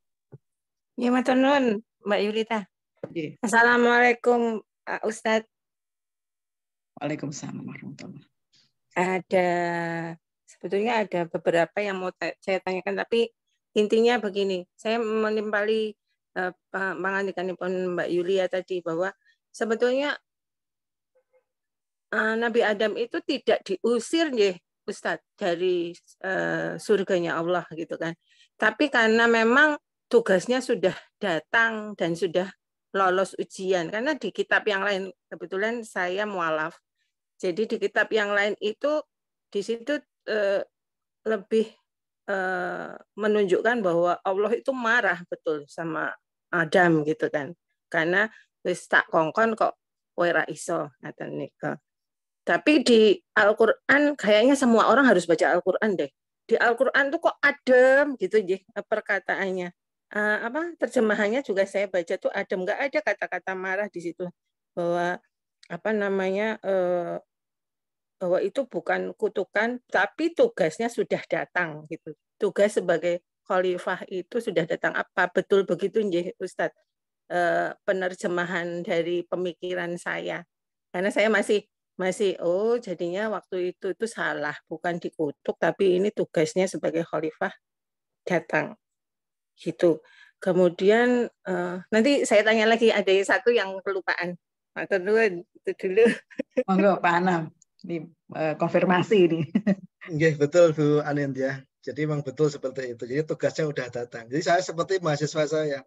Ya, Matunun, Mbak Yulita. Yeah. Assalamualaikum, Ustadz. Waalaikumsalam warahmatullahi Ada sebetulnya ada beberapa yang mau saya tanyakan tapi intinya begini saya menimpali eh, pengantikan uh, pun Mbak Yulia tadi bahwa sebetulnya uh, Nabi Adam itu tidak diusir ya Ustadz dari uh, surganya Allah gitu kan tapi karena memang tugasnya sudah datang dan sudah lolos ujian karena di kitab yang lain kebetulan saya mualaf jadi di kitab yang lain itu di situ Eh, lebih eh, menunjukkan bahwa Allah itu marah betul sama Adam gitu kan. Karena wis tak kongkon kok kowe iso Tapi di Al-Qur'an kayaknya semua orang harus baca Al-Qur'an deh. Di Al-Qur'an tuh kok adem gitu nggih perkataannya. Eh, apa terjemahannya juga saya baca tuh adem nggak ada kata-kata marah di situ bahwa apa namanya uh, bahwa itu bukan kutukan tapi tugasnya sudah datang gitu. Tugas sebagai khalifah itu sudah datang apa betul begitu nih Ustad E, eh, penerjemahan dari pemikiran saya. Karena saya masih masih oh jadinya waktu itu itu salah bukan dikutuk tapi ini tugasnya sebagai khalifah datang gitu kemudian e, nanti saya tanya lagi ada satu yang kelupaan maka dulu itu dulu monggo Pak Anam ini uh, konfirmasi ini. Iya, betul Bu Anindya. Jadi memang betul seperti itu. Jadi tugasnya udah datang. Jadi saya seperti mahasiswa saya.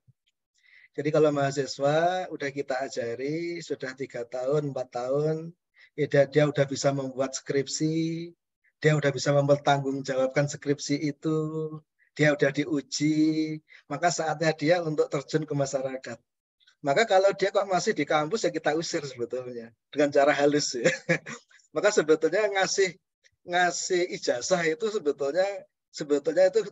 Jadi kalau mahasiswa udah kita ajari sudah tiga tahun, empat tahun, ya dia, dia udah bisa membuat skripsi, dia udah bisa mempertanggungjawabkan skripsi itu, dia udah diuji, maka saatnya dia untuk terjun ke masyarakat. Maka kalau dia kok masih di kampus ya kita usir sebetulnya dengan cara halus ya. Maka sebetulnya ngasih ngasih ijazah itu sebetulnya sebetulnya itu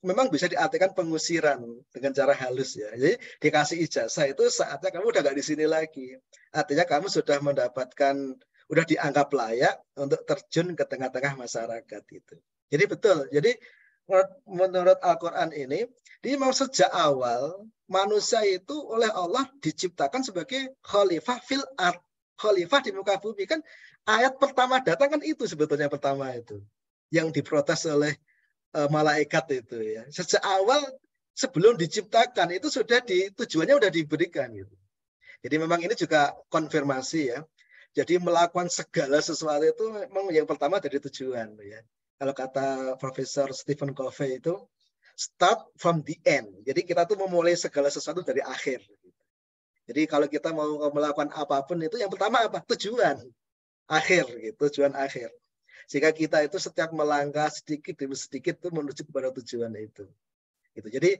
memang bisa diartikan pengusiran dengan cara halus ya. Jadi dikasih ijazah itu saatnya kamu udah gak di sini lagi. Artinya kamu sudah mendapatkan udah dianggap layak untuk terjun ke tengah-tengah masyarakat itu. Jadi betul. Jadi menurut, menurut Al-Qur'an ini, di mau sejak awal manusia itu oleh Allah diciptakan sebagai khalifah fil art. Khalifah di muka bumi kan ayat pertama datang kan itu sebetulnya pertama itu yang diprotes oleh eh, malaikat itu ya. Sejak awal sebelum diciptakan itu sudah di tujuannya sudah diberikan gitu. Jadi memang ini juga konfirmasi ya. Jadi melakukan segala sesuatu itu memang yang pertama dari tujuan ya. Kalau kata Profesor Stephen Covey itu start from the end. Jadi kita tuh memulai segala sesuatu dari akhir. Jadi kalau kita mau melakukan apapun itu yang pertama apa? Tujuan akhir gitu, tujuan akhir. Sehingga kita itu setiap melangkah sedikit demi sedikit itu menuju kepada tujuan itu. Gitu. Jadi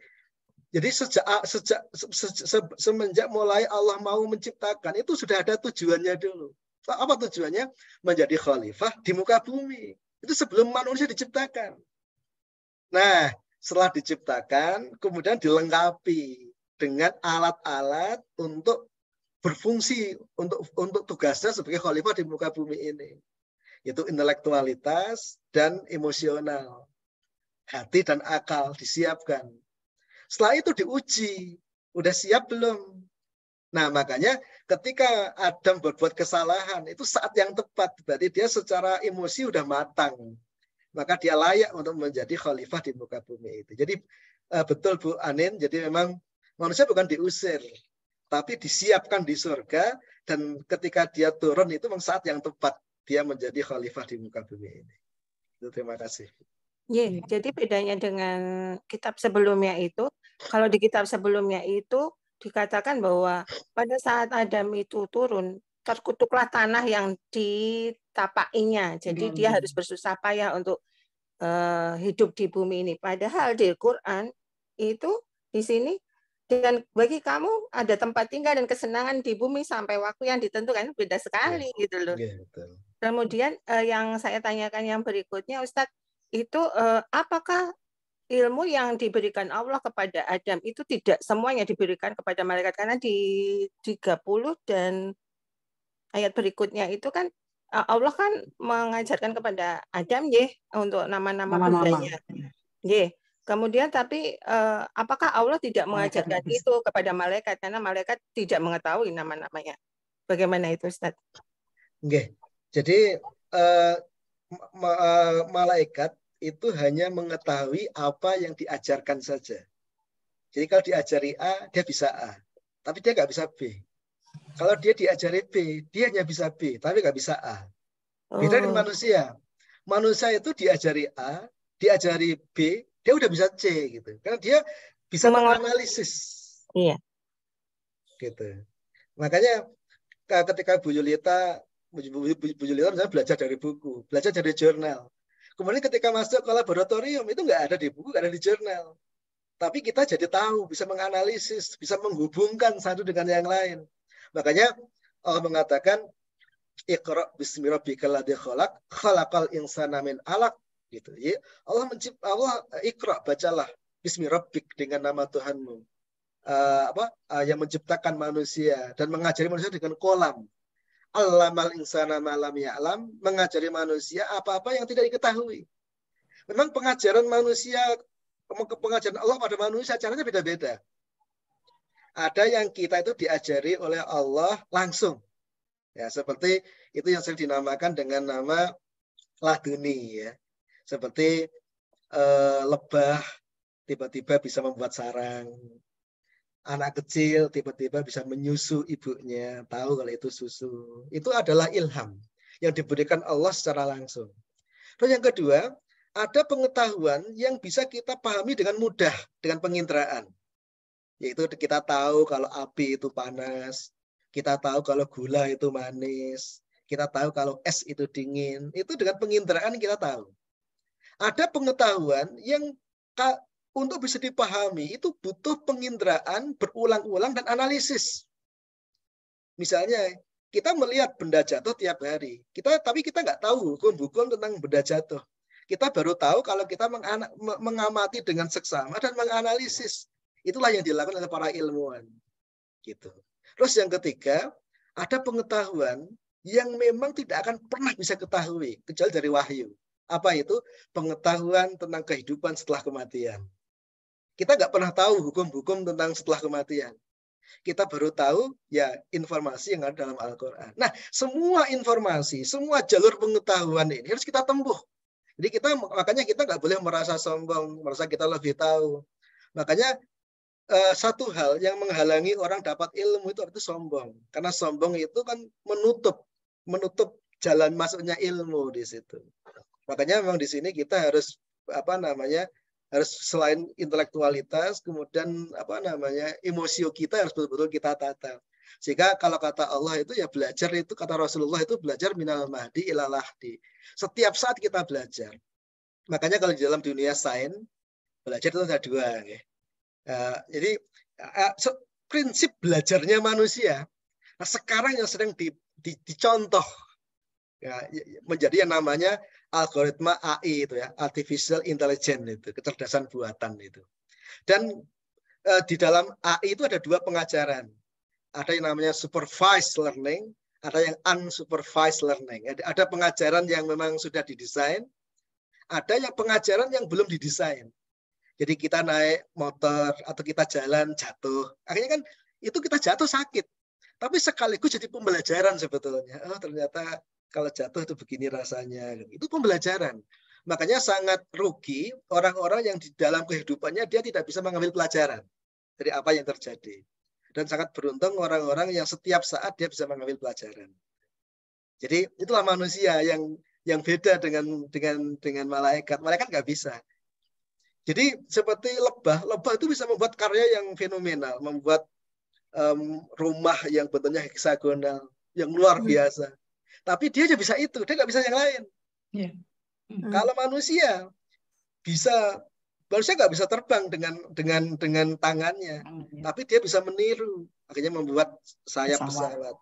jadi sejak sejak se, se, semenjak mulai Allah mau menciptakan itu sudah ada tujuannya dulu. Apa tujuannya? Menjadi khalifah di muka bumi. Itu sebelum manusia diciptakan. Nah, setelah diciptakan kemudian dilengkapi dengan alat-alat untuk berfungsi untuk untuk tugasnya sebagai khalifah di muka bumi ini yaitu intelektualitas dan emosional hati dan akal disiapkan setelah itu diuji udah siap belum nah makanya ketika Adam berbuat kesalahan itu saat yang tepat berarti dia secara emosi udah matang maka dia layak untuk menjadi khalifah di muka bumi itu jadi eh, betul Bu Anin jadi memang manusia bukan diusir tapi disiapkan di surga dan ketika dia turun itu memang saat yang tepat dia menjadi khalifah di muka bumi ini. terima kasih. Yeah, jadi bedanya dengan kitab sebelumnya itu, kalau di kitab sebelumnya itu dikatakan bahwa pada saat Adam itu turun, terkutuklah tanah yang ditapainya. Jadi hmm. dia harus bersusah payah untuk uh, hidup di bumi ini. Padahal di Quran itu di sini dan bagi kamu ada tempat tinggal dan kesenangan di bumi sampai waktu yang ditentukan beda sekali iya. gitu loh. Iya, betul. Kemudian eh, yang saya tanyakan yang berikutnya Ustadz itu eh, apakah ilmu yang diberikan Allah kepada Adam itu tidak semuanya diberikan kepada malaikat karena di 30 dan ayat berikutnya itu kan eh, Allah kan mengajarkan kepada Adam ya untuk nama-nama budaya. Ya. Kemudian tapi uh, apakah Allah tidak mengajarkan malaikat. itu kepada malaikat karena malaikat tidak mengetahui nama-namanya? Bagaimana itu, Ustaz? Jadi eh, ma eh, malaikat itu hanya mengetahui apa yang diajarkan saja. Jadi kalau diajari A, dia bisa A. Tapi dia nggak bisa B. Kalau dia diajari B, dia hanya bisa B, tapi nggak bisa A. Beda oh. dengan manusia. Manusia itu diajari A, diajari B, dia udah bisa C gitu. Karena dia bisa menganalisis. Iya. Gitu. Makanya ketika Bu Yulita Bu, Bu, Bu Yulita misalnya belajar dari buku, belajar dari jurnal. Kemudian ketika masuk ke laboratorium itu nggak ada di buku, nggak ada di jurnal. Tapi kita jadi tahu, bisa menganalisis, bisa menghubungkan satu dengan yang lain. Makanya Allah mengatakan Iqra bismi rabbikal ladzi khalaq khalaqal insana min alaq gitu. Ya, Allah mencipta Allah eh, ikra bacalah bismi rabbik dengan nama Tuhanmu. Uh, apa uh, yang menciptakan manusia dan mengajari manusia dengan kolam. Allamal insana malam ya alam mengajari manusia apa-apa yang tidak diketahui. Memang pengajaran manusia pengajaran Allah pada manusia caranya beda-beda. Ada yang kita itu diajari oleh Allah langsung. Ya, seperti itu yang sering dinamakan dengan nama laduni ya seperti uh, lebah tiba-tiba bisa membuat sarang anak kecil tiba-tiba bisa menyusu ibunya tahu kalau itu susu itu adalah ilham yang diberikan Allah secara langsung terus yang kedua ada pengetahuan yang bisa kita pahami dengan mudah dengan penginderaan yaitu kita tahu kalau api itu panas kita tahu kalau gula itu manis kita tahu kalau es itu dingin itu dengan penginderaan kita tahu ada pengetahuan yang untuk bisa dipahami itu butuh penginderaan berulang-ulang dan analisis. Misalnya kita melihat benda jatuh tiap hari. Kita tapi kita nggak tahu hukum-hukum tentang benda jatuh. Kita baru tahu kalau kita mengamati dengan seksama dan menganalisis. Itulah yang dilakukan oleh para ilmuwan. Gitu. Terus yang ketiga, ada pengetahuan yang memang tidak akan pernah bisa ketahui kecuali dari wahyu. Apa itu? Pengetahuan tentang kehidupan setelah kematian. Kita nggak pernah tahu hukum-hukum tentang setelah kematian. Kita baru tahu ya informasi yang ada dalam Al-Quran. Nah, semua informasi, semua jalur pengetahuan ini harus kita tempuh. Jadi kita makanya kita nggak boleh merasa sombong, merasa kita lebih tahu. Makanya eh, satu hal yang menghalangi orang dapat ilmu itu itu sombong. Karena sombong itu kan menutup menutup jalan masuknya ilmu di situ. Makanya memang di sini kita harus apa namanya harus selain intelektualitas kemudian apa namanya emosi kita harus betul-betul kita tata. Sehingga kalau kata Allah itu ya belajar itu kata Rasulullah itu belajar minal mahdi ilalahdi. Setiap saat kita belajar. Makanya kalau di dalam dunia sains belajar itu ada dua. Ya. Uh, jadi uh, eh, eh, so, prinsip belajarnya manusia. Nah sekarang yang sedang di, di, dicontoh ya, ya menjadi yang namanya algoritma AI itu ya, artificial intelligence itu, kecerdasan buatan itu. Dan e, di dalam AI itu ada dua pengajaran. Ada yang namanya supervised learning, ada yang unsupervised learning. Ada pengajaran yang memang sudah didesain, ada yang pengajaran yang belum didesain. Jadi kita naik motor atau kita jalan jatuh. Akhirnya kan itu kita jatuh sakit. Tapi sekaligus jadi pembelajaran sebetulnya. Oh ternyata kalau jatuh itu begini rasanya. Gitu. Itu pembelajaran. Makanya sangat rugi orang-orang yang di dalam kehidupannya dia tidak bisa mengambil pelajaran dari apa yang terjadi. Dan sangat beruntung orang-orang yang setiap saat dia bisa mengambil pelajaran. Jadi itulah manusia yang yang beda dengan dengan dengan malaikat. Malaikat nggak bisa. Jadi seperti lebah, lebah itu bisa membuat karya yang fenomenal, membuat um, rumah yang bentuknya heksagonal, yang luar hmm. biasa. Tapi dia aja bisa itu, dia nggak bisa yang lain. Yeah. Mm. Kalau manusia bisa manusia nggak bisa terbang dengan dengan dengan tangannya, mm. tapi dia bisa meniru, akhirnya membuat sayap pesawat. pesawat.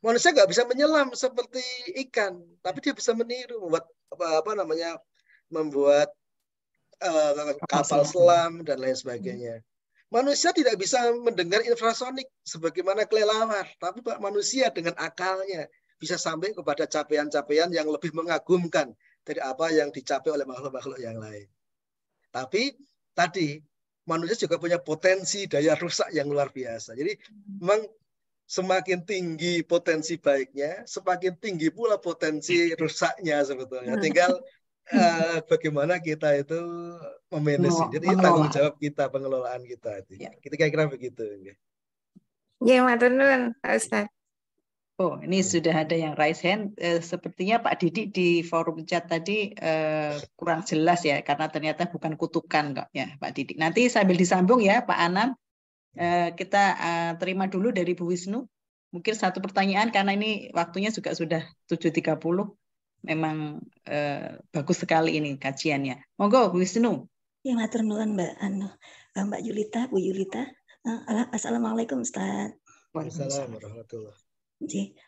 Manusia nggak bisa menyelam seperti ikan, tapi dia bisa meniru, membuat apa, apa namanya, membuat uh, kapal selam dan lain sebagainya. Mm. Manusia tidak bisa mendengar infrasonik sebagaimana kelelawar, tapi pak manusia dengan akalnya bisa sampai kepada capaian-capaian yang lebih mengagumkan dari apa yang dicapai oleh makhluk-makhluk yang lain. Tapi tadi manusia juga punya potensi daya rusak yang luar biasa. Jadi memang semakin tinggi potensi baiknya, semakin tinggi pula potensi rusaknya sebetulnya. Hmm. Tinggal uh, bagaimana kita itu memanage. Jadi tanggung jawab kita, pengelolaan kita. Ya. Kita kira-kira begitu. Ya, Matunun, Ustaz. Oh, ini hmm. sudah ada yang raise hand. Eh, sepertinya Pak Didi di forum chat tadi eh, kurang jelas ya, karena ternyata bukan kutukan kok ya Pak Didi. Nanti sambil disambung ya Pak Anam, eh, kita eh, terima dulu dari Bu Wisnu. Mungkin satu pertanyaan karena ini waktunya juga sudah 7.30. Memang eh, bagus sekali ini kajiannya. Monggo Bu Wisnu. Ya matur nuwun Mbak Anu, eh, Mbak Yulita, Bu Yulita. Eh, assalamualaikum Ustaz. Waalaikumsalam warahmatullahi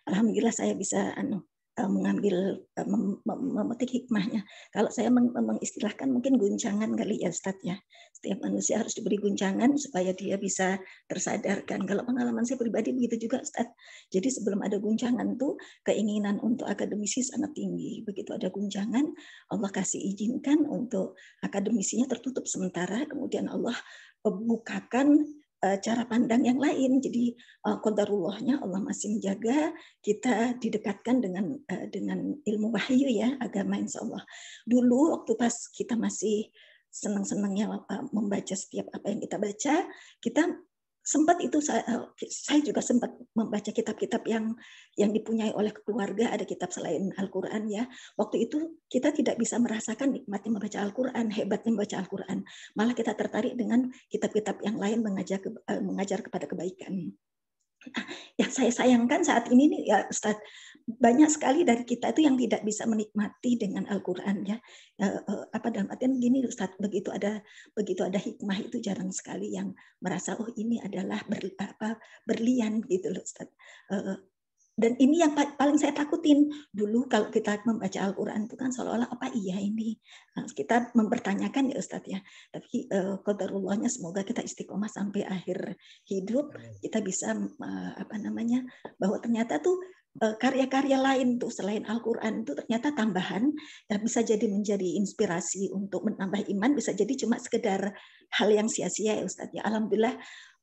Alhamdulillah saya bisa anu e, mengambil e, mem memetik hikmahnya. Kalau saya mengistilahkan mungkin guncangan kali ya Ustaz ya. Setiap manusia harus diberi guncangan supaya dia bisa tersadarkan. Kalau pengalaman saya pribadi begitu juga Ustaz. Jadi sebelum ada guncangan tuh keinginan untuk akademisi sangat tinggi. Begitu ada guncangan, Allah kasih izinkan untuk akademisinya tertutup sementara, kemudian Allah e, bukakan Eh, cara pandang yang lain. Jadi kontarullahnya eh, Allah masih menjaga kita didekatkan dengan eh, dengan ilmu wahyu ya agama insya Allah. Dulu waktu pas kita masih senang-senangnya membaca setiap apa yang kita baca, kita sempat itu saya, eh, saya juga sempat membaca kitab-kitab yang yang dipunyai oleh keluarga ada kitab selain Al-Qur'an ya. Waktu itu kita tidak bisa merasakan nikmatnya membaca Al-Qur'an, hebatnya membaca Al-Qur'an. Malah kita tertarik dengan kitab-kitab yang lain mengajar eh, mengajar kepada kebaikan. Nah, yang saya sayangkan saat ini nih ya Ustaz, banyak sekali dari kita itu yang tidak bisa menikmati dengan Al-Qur'an ya. Eh, eh, apa dalam artian gini Ustaz, begitu ada begitu ada hikmah itu jarang sekali yang merasa oh ini adalah ber, apa berlian gitu loh Ustaz. Eh, dan ini yang paling saya takutin dulu kalau kita membaca Al-Quran itu kan seolah-olah apa iya ini nah, kita mempertanyakan ya Ustadz ya tapi uh, semoga kita istiqomah sampai akhir hidup kita bisa apa namanya bahwa ternyata tuh Eh, karya-karya lain tuh selain Al-Quran itu ternyata tambahan dan bisa jadi menjadi inspirasi untuk menambah iman bisa jadi cuma sekedar hal yang sia-sia ya Ustadz ya Alhamdulillah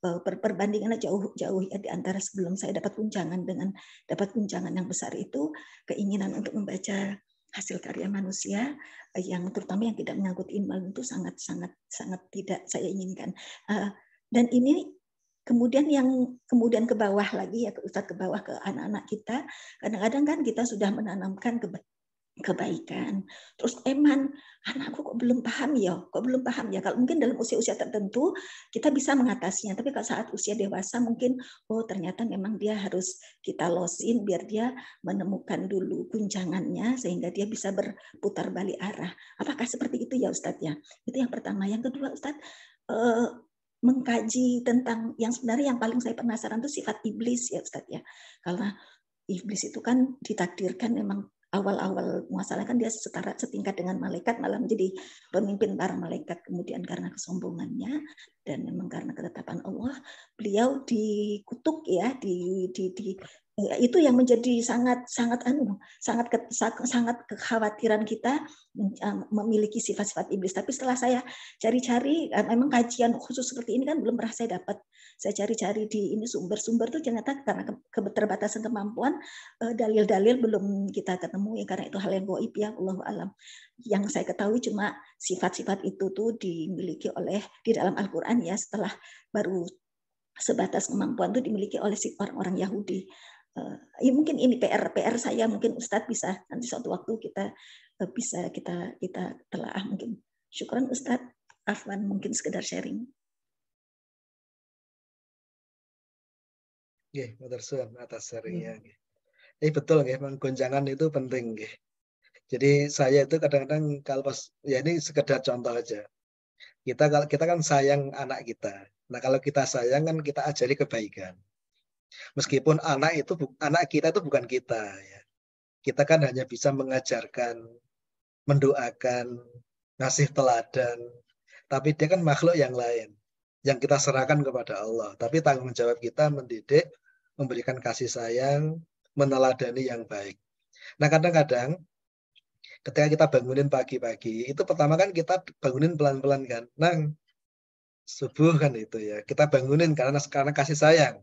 eh, perbandingannya jauh-jauh ya di antara sebelum saya dapat kuncangan dengan dapat kuncangan yang besar itu keinginan untuk membaca hasil karya manusia eh, yang terutama yang tidak mengangkut iman itu sangat sangat sangat tidak saya inginkan dan ini Kemudian yang kemudian ke bawah lagi ya ke ustadz ke bawah ke anak-anak kita, kadang-kadang kan kita sudah menanamkan keba kebaikan. Terus eman, eh, anakku kok belum paham ya, kok belum paham ya. Kalau mungkin dalam usia-usia tertentu kita bisa mengatasinya, tapi kalau saat usia dewasa mungkin oh ternyata memang dia harus kita losin biar dia menemukan dulu guncangannya sehingga dia bisa berputar balik arah. Apakah seperti itu ya Ustadz ya? Itu yang pertama. Yang kedua Ustadz, eh, mengkaji tentang yang sebenarnya yang paling saya penasaran itu sifat iblis ya Ustadz ya. Karena iblis itu kan ditakdirkan memang awal-awal muasalah kan dia setara setingkat dengan malaikat malah menjadi pemimpin para malaikat kemudian karena kesombongannya dan memang karena ketetapan Allah beliau dikutuk ya di, di, di Iya, itu yang menjadi sangat sangat anu sangat ke, sangat kekhawatiran kita mm, eh, memiliki sifat-sifat iblis tapi setelah saya cari-cari eh, memang kajian khusus seperti ini kan belum pernah saya dapat saya cari-cari di ini sumber-sumber tuh ternyata karena keterbatasan kemampuan eh, dalil-dalil belum kita ketemu ya, karena itu hal yang goib ya Allah alam yang saya ketahui cuma sifat-sifat itu tuh dimiliki oleh di dalam Al-Qur'an ya setelah baru sebatas kemampuan itu dimiliki oleh si orang-orang Yahudi Eh, ya mungkin ini PR PR saya mungkin Ustadz bisa nanti suatu waktu kita eh, bisa kita kita telaah mungkin syukuran Ustadz Afwan mungkin sekedar sharing. Ya, matur atas sharingnya. Ya. Eh betul ya, menggoncangan itu penting Ya. Jadi saya itu kadang-kadang kalau pas ya ini sekedar contoh aja. Kita kalau kita kan sayang anak kita. Nah, kalau kita sayang kan kita ajari kebaikan. Meskipun anak itu anak kita itu bukan kita ya. Kita kan hanya bisa mengajarkan, mendoakan, ngasih teladan, tapi dia kan makhluk yang lain yang kita serahkan kepada Allah. Tapi tanggung jawab kita mendidik, memberikan kasih sayang, meneladani yang baik. Nah kadang-kadang ketika kita bangunin pagi-pagi, itu pertama kan kita bangunin pelan-pelan kan. Nang, subuh kan itu ya. Kita bangunin karena karena kasih sayang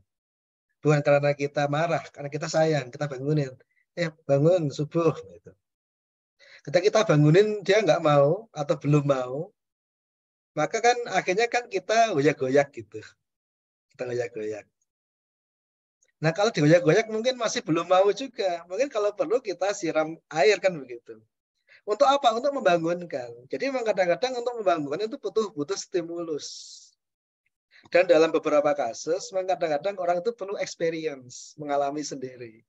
bukan karena kita marah, karena kita sayang, kita bangunin. Eh, bangun subuh gitu. Ketika kita bangunin dia nggak mau atau belum mau, maka kan akhirnya kan kita goyak-goyak gitu. Kita goyak-goyak. Nah kalau digoyak-goyak mungkin masih belum mau juga. Mungkin kalau perlu kita siram air kan begitu. Untuk apa? Untuk membangunkan. Jadi memang kadang-kadang untuk membangunkan itu butuh butuh stimulus dan dalam beberapa kasus, kadang-kadang orang itu perlu experience, mengalami sendiri.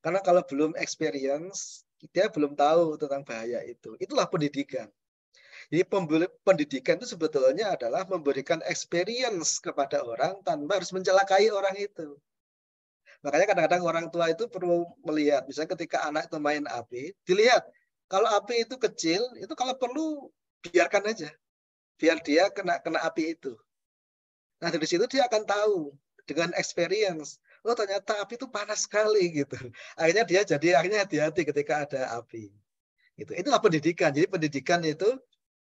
Karena kalau belum experience, dia belum tahu tentang bahaya itu. Itulah pendidikan. Jadi pendidikan itu sebetulnya adalah memberikan experience kepada orang tanpa harus mencelakai orang itu. Makanya kadang-kadang orang tua itu perlu melihat, misalnya ketika anak itu main api, dilihat kalau api itu kecil, itu kalau perlu biarkan aja, biar dia kena kena api itu. Nah dari situ dia akan tahu dengan experience. Oh ternyata api itu panas sekali gitu. Akhirnya dia jadi akhirnya hati-hati ketika ada api. Gitu. itu Itulah pendidikan. Jadi pendidikan itu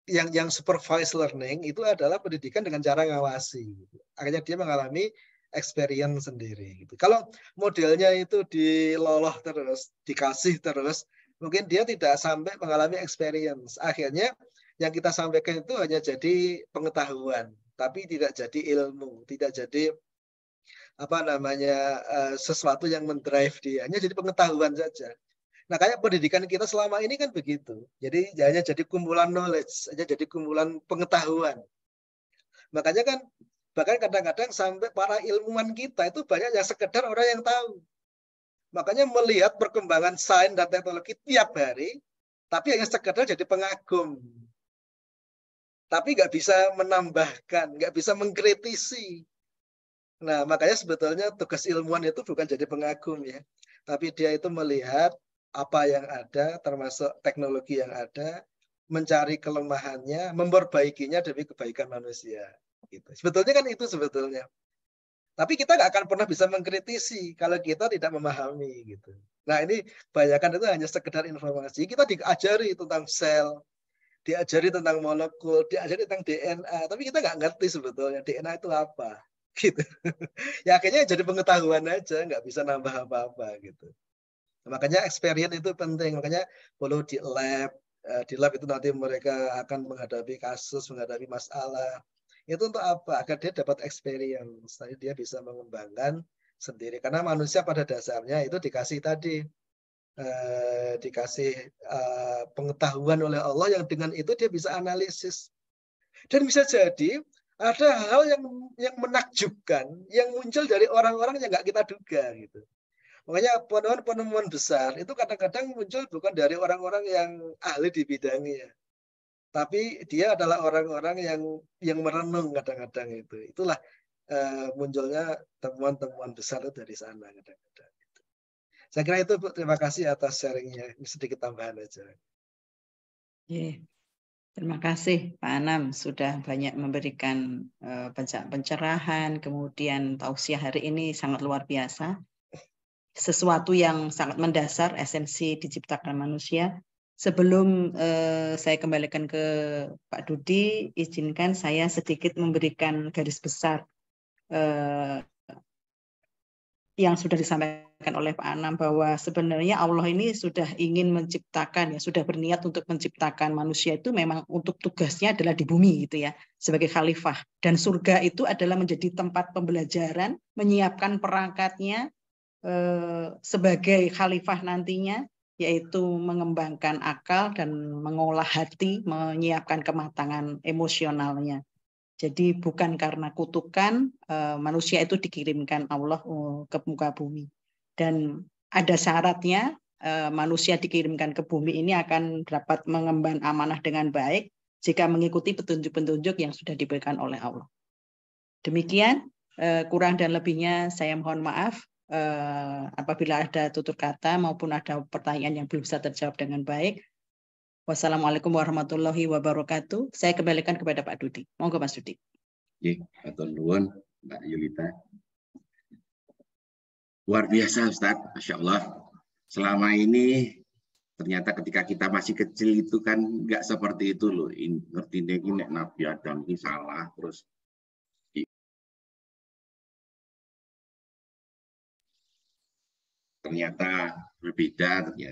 yang yang supervised learning itu adalah pendidikan dengan cara ngawasi. Gitu. Akhirnya dia mengalami experience sendiri. Gitu. Kalau modelnya itu diloloh terus, dikasih terus, mungkin dia tidak sampai mengalami experience. Akhirnya yang kita sampaikan itu hanya jadi pengetahuan tapi tidak jadi ilmu, tidak jadi apa namanya eh, sesuatu yang mendrive dia, hanya jadi pengetahuan saja. Nah, kayak pendidikan kita selama ini kan begitu. Jadi ya hanya jadi kumpulan knowledge, hanya jadi kumpulan pengetahuan. Makanya kan bahkan kadang-kadang sampai para ilmuwan kita itu banyak yang sekedar orang yang tahu. Makanya melihat perkembangan sains dan teknologi tiap hari, tapi hanya sekedar jadi pengagum tapi nggak bisa menambahkan, nggak bisa mengkritisi. Nah, makanya sebetulnya tugas ilmuwan itu bukan jadi pengagum ya, tapi dia itu melihat apa yang ada, termasuk teknologi yang ada, mencari kelemahannya, memperbaikinya demi kebaikan manusia. Gitu. Sebetulnya kan itu sebetulnya. Tapi kita nggak akan pernah bisa mengkritisi kalau kita tidak memahami gitu. Nah ini banyakkan itu hanya sekedar informasi. Kita diajari tentang sel, diajari tentang molekul, diajari tentang DNA, tapi kita nggak ngerti sebetulnya DNA itu apa, gitu. ya akhirnya jadi pengetahuan aja, nggak bisa nambah apa-apa gitu. makanya experience itu penting, makanya perlu di lab, eh, di lab itu nanti mereka akan menghadapi kasus, menghadapi masalah. Itu untuk apa? Agar dia dapat experience, nanti dia bisa mengembangkan sendiri. Karena manusia pada dasarnya itu dikasih tadi Eh, dikasih eh, pengetahuan oleh Allah yang dengan itu dia bisa analisis. Dan bisa jadi ada hal yang yang menakjubkan yang muncul dari orang-orang yang nggak kita duga gitu. Makanya penemuan-penemuan besar itu kadang-kadang muncul bukan dari orang-orang yang ahli di bidangnya. Tapi dia adalah orang-orang yang yang merenung kadang-kadang itu. Itulah eh, munculnya temuan-temuan besar dari sana kadang-kadang. Saya kira itu terima kasih atas sharingnya. Ini sedikit tambahan aja. Yeah. Terima kasih Pak Anam sudah banyak memberikan uh, pencerahan, kemudian tausiah hari ini sangat luar biasa. Sesuatu yang sangat mendasar, esensi diciptakan manusia. Sebelum uh, saya kembalikan ke Pak Dudi, izinkan saya sedikit memberikan garis besar uh, yang sudah disampaikan disampaikan oleh Pak Anam bahwa sebenarnya Allah ini sudah ingin menciptakan ya sudah berniat untuk menciptakan manusia itu memang untuk tugasnya adalah di bumi gitu ya sebagai khalifah dan surga itu adalah menjadi tempat pembelajaran menyiapkan perangkatnya eh, sebagai khalifah nantinya yaitu mengembangkan akal dan mengolah hati menyiapkan kematangan emosionalnya jadi bukan karena kutukan eh, manusia itu dikirimkan Allah eh, ke muka bumi dan ada syaratnya eh, manusia dikirimkan ke bumi ini akan dapat mengemban amanah dengan baik jika mengikuti petunjuk-petunjuk yang sudah diberikan oleh Allah. Demikian eh, kurang dan lebihnya saya mohon maaf eh, apabila ada tutur kata maupun ada pertanyaan yang belum bisa terjawab dengan baik. Wassalamualaikum warahmatullahi wabarakatuh. Saya kembalikan kepada Pak Dudi. Monggo Mas Dudi. Ya, Pak Tuan Mbak Yulita. Luar biasa Ustaz, Masya Allah. Selama ini ternyata ketika kita masih kecil itu kan nggak seperti itu loh. Ini, ngerti ini Nabi Adam ini salah, terus ternyata berbeda ya,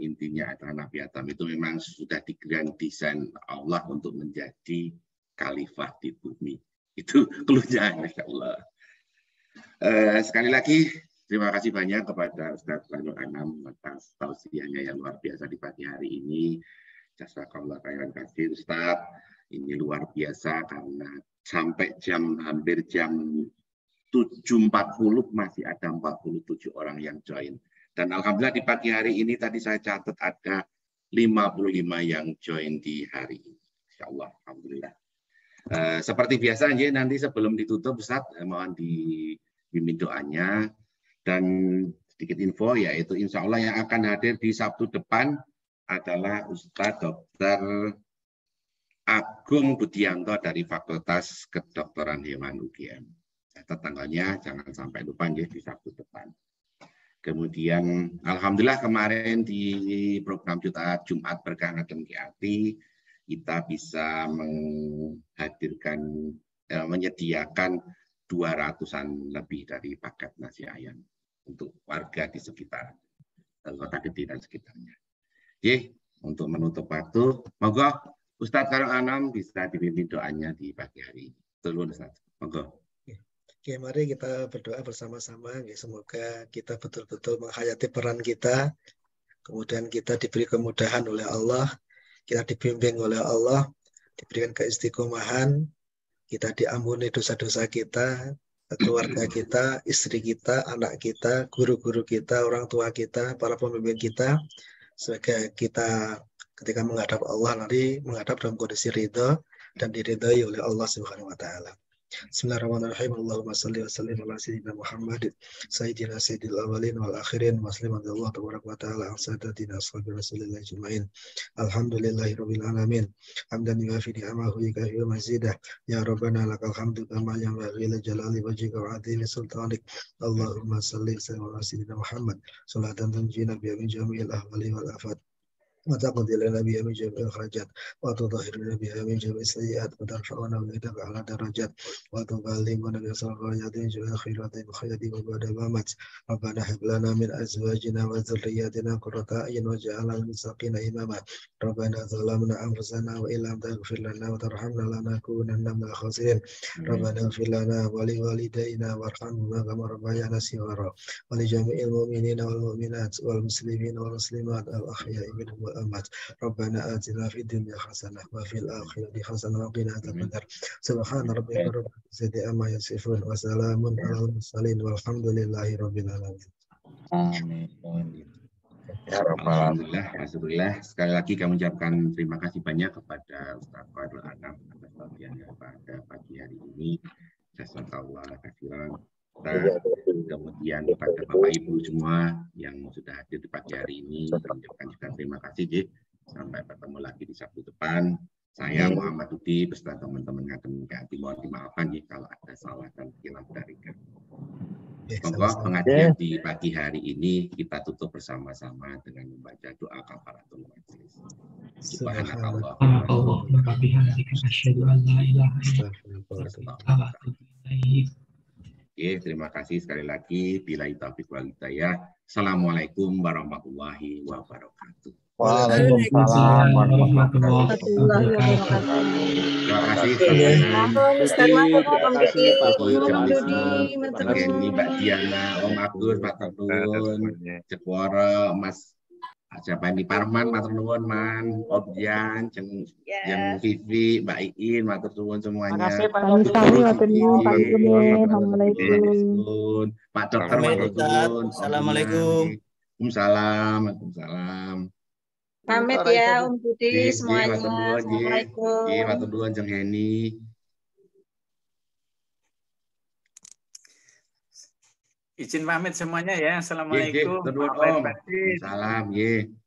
intinya adalah Nabi Adam itu memang sudah digeran Allah untuk menjadi khalifah di bumi itu keluhnya Masya Allah eh, sekali lagi Terima kasih banyak kepada Ustaz Banyu Anam atas tausiahnya yang luar biasa di pagi hari ini. Allah khairan kasih Ustaz. Ini luar biasa karena sampai jam hampir jam 7.40 masih ada 47 orang yang join. Dan Alhamdulillah di pagi hari ini tadi saya catat ada 55 yang join di hari ini. Insya Allah, Alhamdulillah. Eh, seperti biasa nanti sebelum ditutup Ustaz eh, mohon di diminta doanya dan sedikit info yaitu insya Allah yang akan hadir di Sabtu depan adalah Ustadz Dr. Agung Budianto dari Fakultas Kedokteran Hewan UGM. Tetangganya tanggalnya jangan sampai lupa ya, di Sabtu depan. Kemudian alhamdulillah kemarin di program Jumat Jumat berkah Ngadem Kiati kita bisa menghadirkan eh, menyediakan 200-an lebih dari paket nasi ayam untuk warga di sekitar kota Kediri dan sekitarnya. Oke, untuk menutup waktu, monggo Ustadz Karo Anam bisa dipimpin doanya di pagi hari ini. Tulun Ustadz, monggo. Oke, mari kita berdoa bersama-sama. Semoga kita betul-betul menghayati peran kita. Kemudian kita diberi kemudahan oleh Allah. Kita dibimbing oleh Allah. Diberikan keistiqomahan. Kita diampuni dosa-dosa kita keluarga kita, istri kita, anak kita, guru-guru kita, orang tua kita, para pemimpin kita, sebagai kita ketika menghadap Allah nanti menghadap dalam kondisi ridho dan diridhoi oleh Allah Subhanahu wa taala. Bismillahirrahmanirrahim. Allahumma salli wa sallim ala sayyidina Muhammad sayyidina sayyidil awalin wal akhirin muslim Allah tabaraka wa taala sadatina ashabi rasulillah jemain. Alhamdulillahi rabbil alamin. Hamdan yuafi ni'amahu yukafi mazidah. Ya Rabbana lakal hamdu kama yanbaghi li jalali wajhika wa 'azimi sultanik. Allahumma salli wa sallim ala sayyidina Muhammad salatan tunjina bi min jami'il ahwali wal afat. وتقضي لنا بها من جميع الحاجات وتطهرنا بها من جميع السيئات وترفعنا بيدك على درجات وتبلغنا بأسرار الغايات من جميع الخيرات الخير وبعد ممات ربنا هب لنا من أزواجنا وذرياتنا قرة أعين واجعلنا للمتقين إماما ربنا ظلمنا أنفسنا وإن لم تغفر لنا وترحمنا لنكونن من الخاسرين ربنا اغفر لنا ولوالدينا وارحمهما كما ربيانا صغارا ولجميع المؤمنين والمؤمنات والمسلمين والمسلمات الأحياء منهم amat. Rabbana atina fid dunya hasanah wa fil akhirati hasanah wa qina adzabannar. Subhana rabbika rabbil izzati amma yasifun wa salamun alal mursalin walhamdulillahi rabbil alamin. Ya Alhamdulillah, Alhamdulillah. Sekali lagi kami ucapkan terima kasih banyak kepada Ustaz Fadul Anam atas bagian pada pagi hari ini. Jazakallah khairan. Nah, iya, iya, iya. kemudian kepada Bapak Ibu semua yang sudah hadir di pagi hari ini, kami ucapkan juga terima kasih. Jih. Sampai bertemu lagi di Sabtu depan. Saya Muhammad Dudi beserta teman-teman Ngadem Kehati mohon dimaafkan jika kalau ada salah dan hilang dari kami. Semoga pengajian di pagi hari ini kita tutup bersama-sama dengan membaca doa kafaratul majlis. Subhanallah. Subhanallah. Subhanallah. Subhanallah. Oke, terima kasih sekali lagi. Bila taufik wal hidayah. Assalamualaikum warahmatullahi wabarakatuh. Waalaikumsalam warahmatullahi wabarakatuh. Terima kasih. Terima kasih Mbak Diana, Om Agus, Pak Mas siapa ini Parman, Matur Nuwun, Man, Objan, Jeng, yeah. Jeng Vivi, Mbak Iin, Matur Nuwun semuanya. Terima kasih Pak Dokter, Matur Nuwun, Pak Assalamualaikum. Pak Dokter, Matur Nuwun. Assalamualaikum. Waalaikumsalam, Waalaikumsalam. Pamit ya Om Budi semuanya. Assalamualaikum. Iya, Matur Nuwun, Jeng Heni. Izin pamit semuanya ya. Assalamualaikum. Ye, ye. Salam. Ye.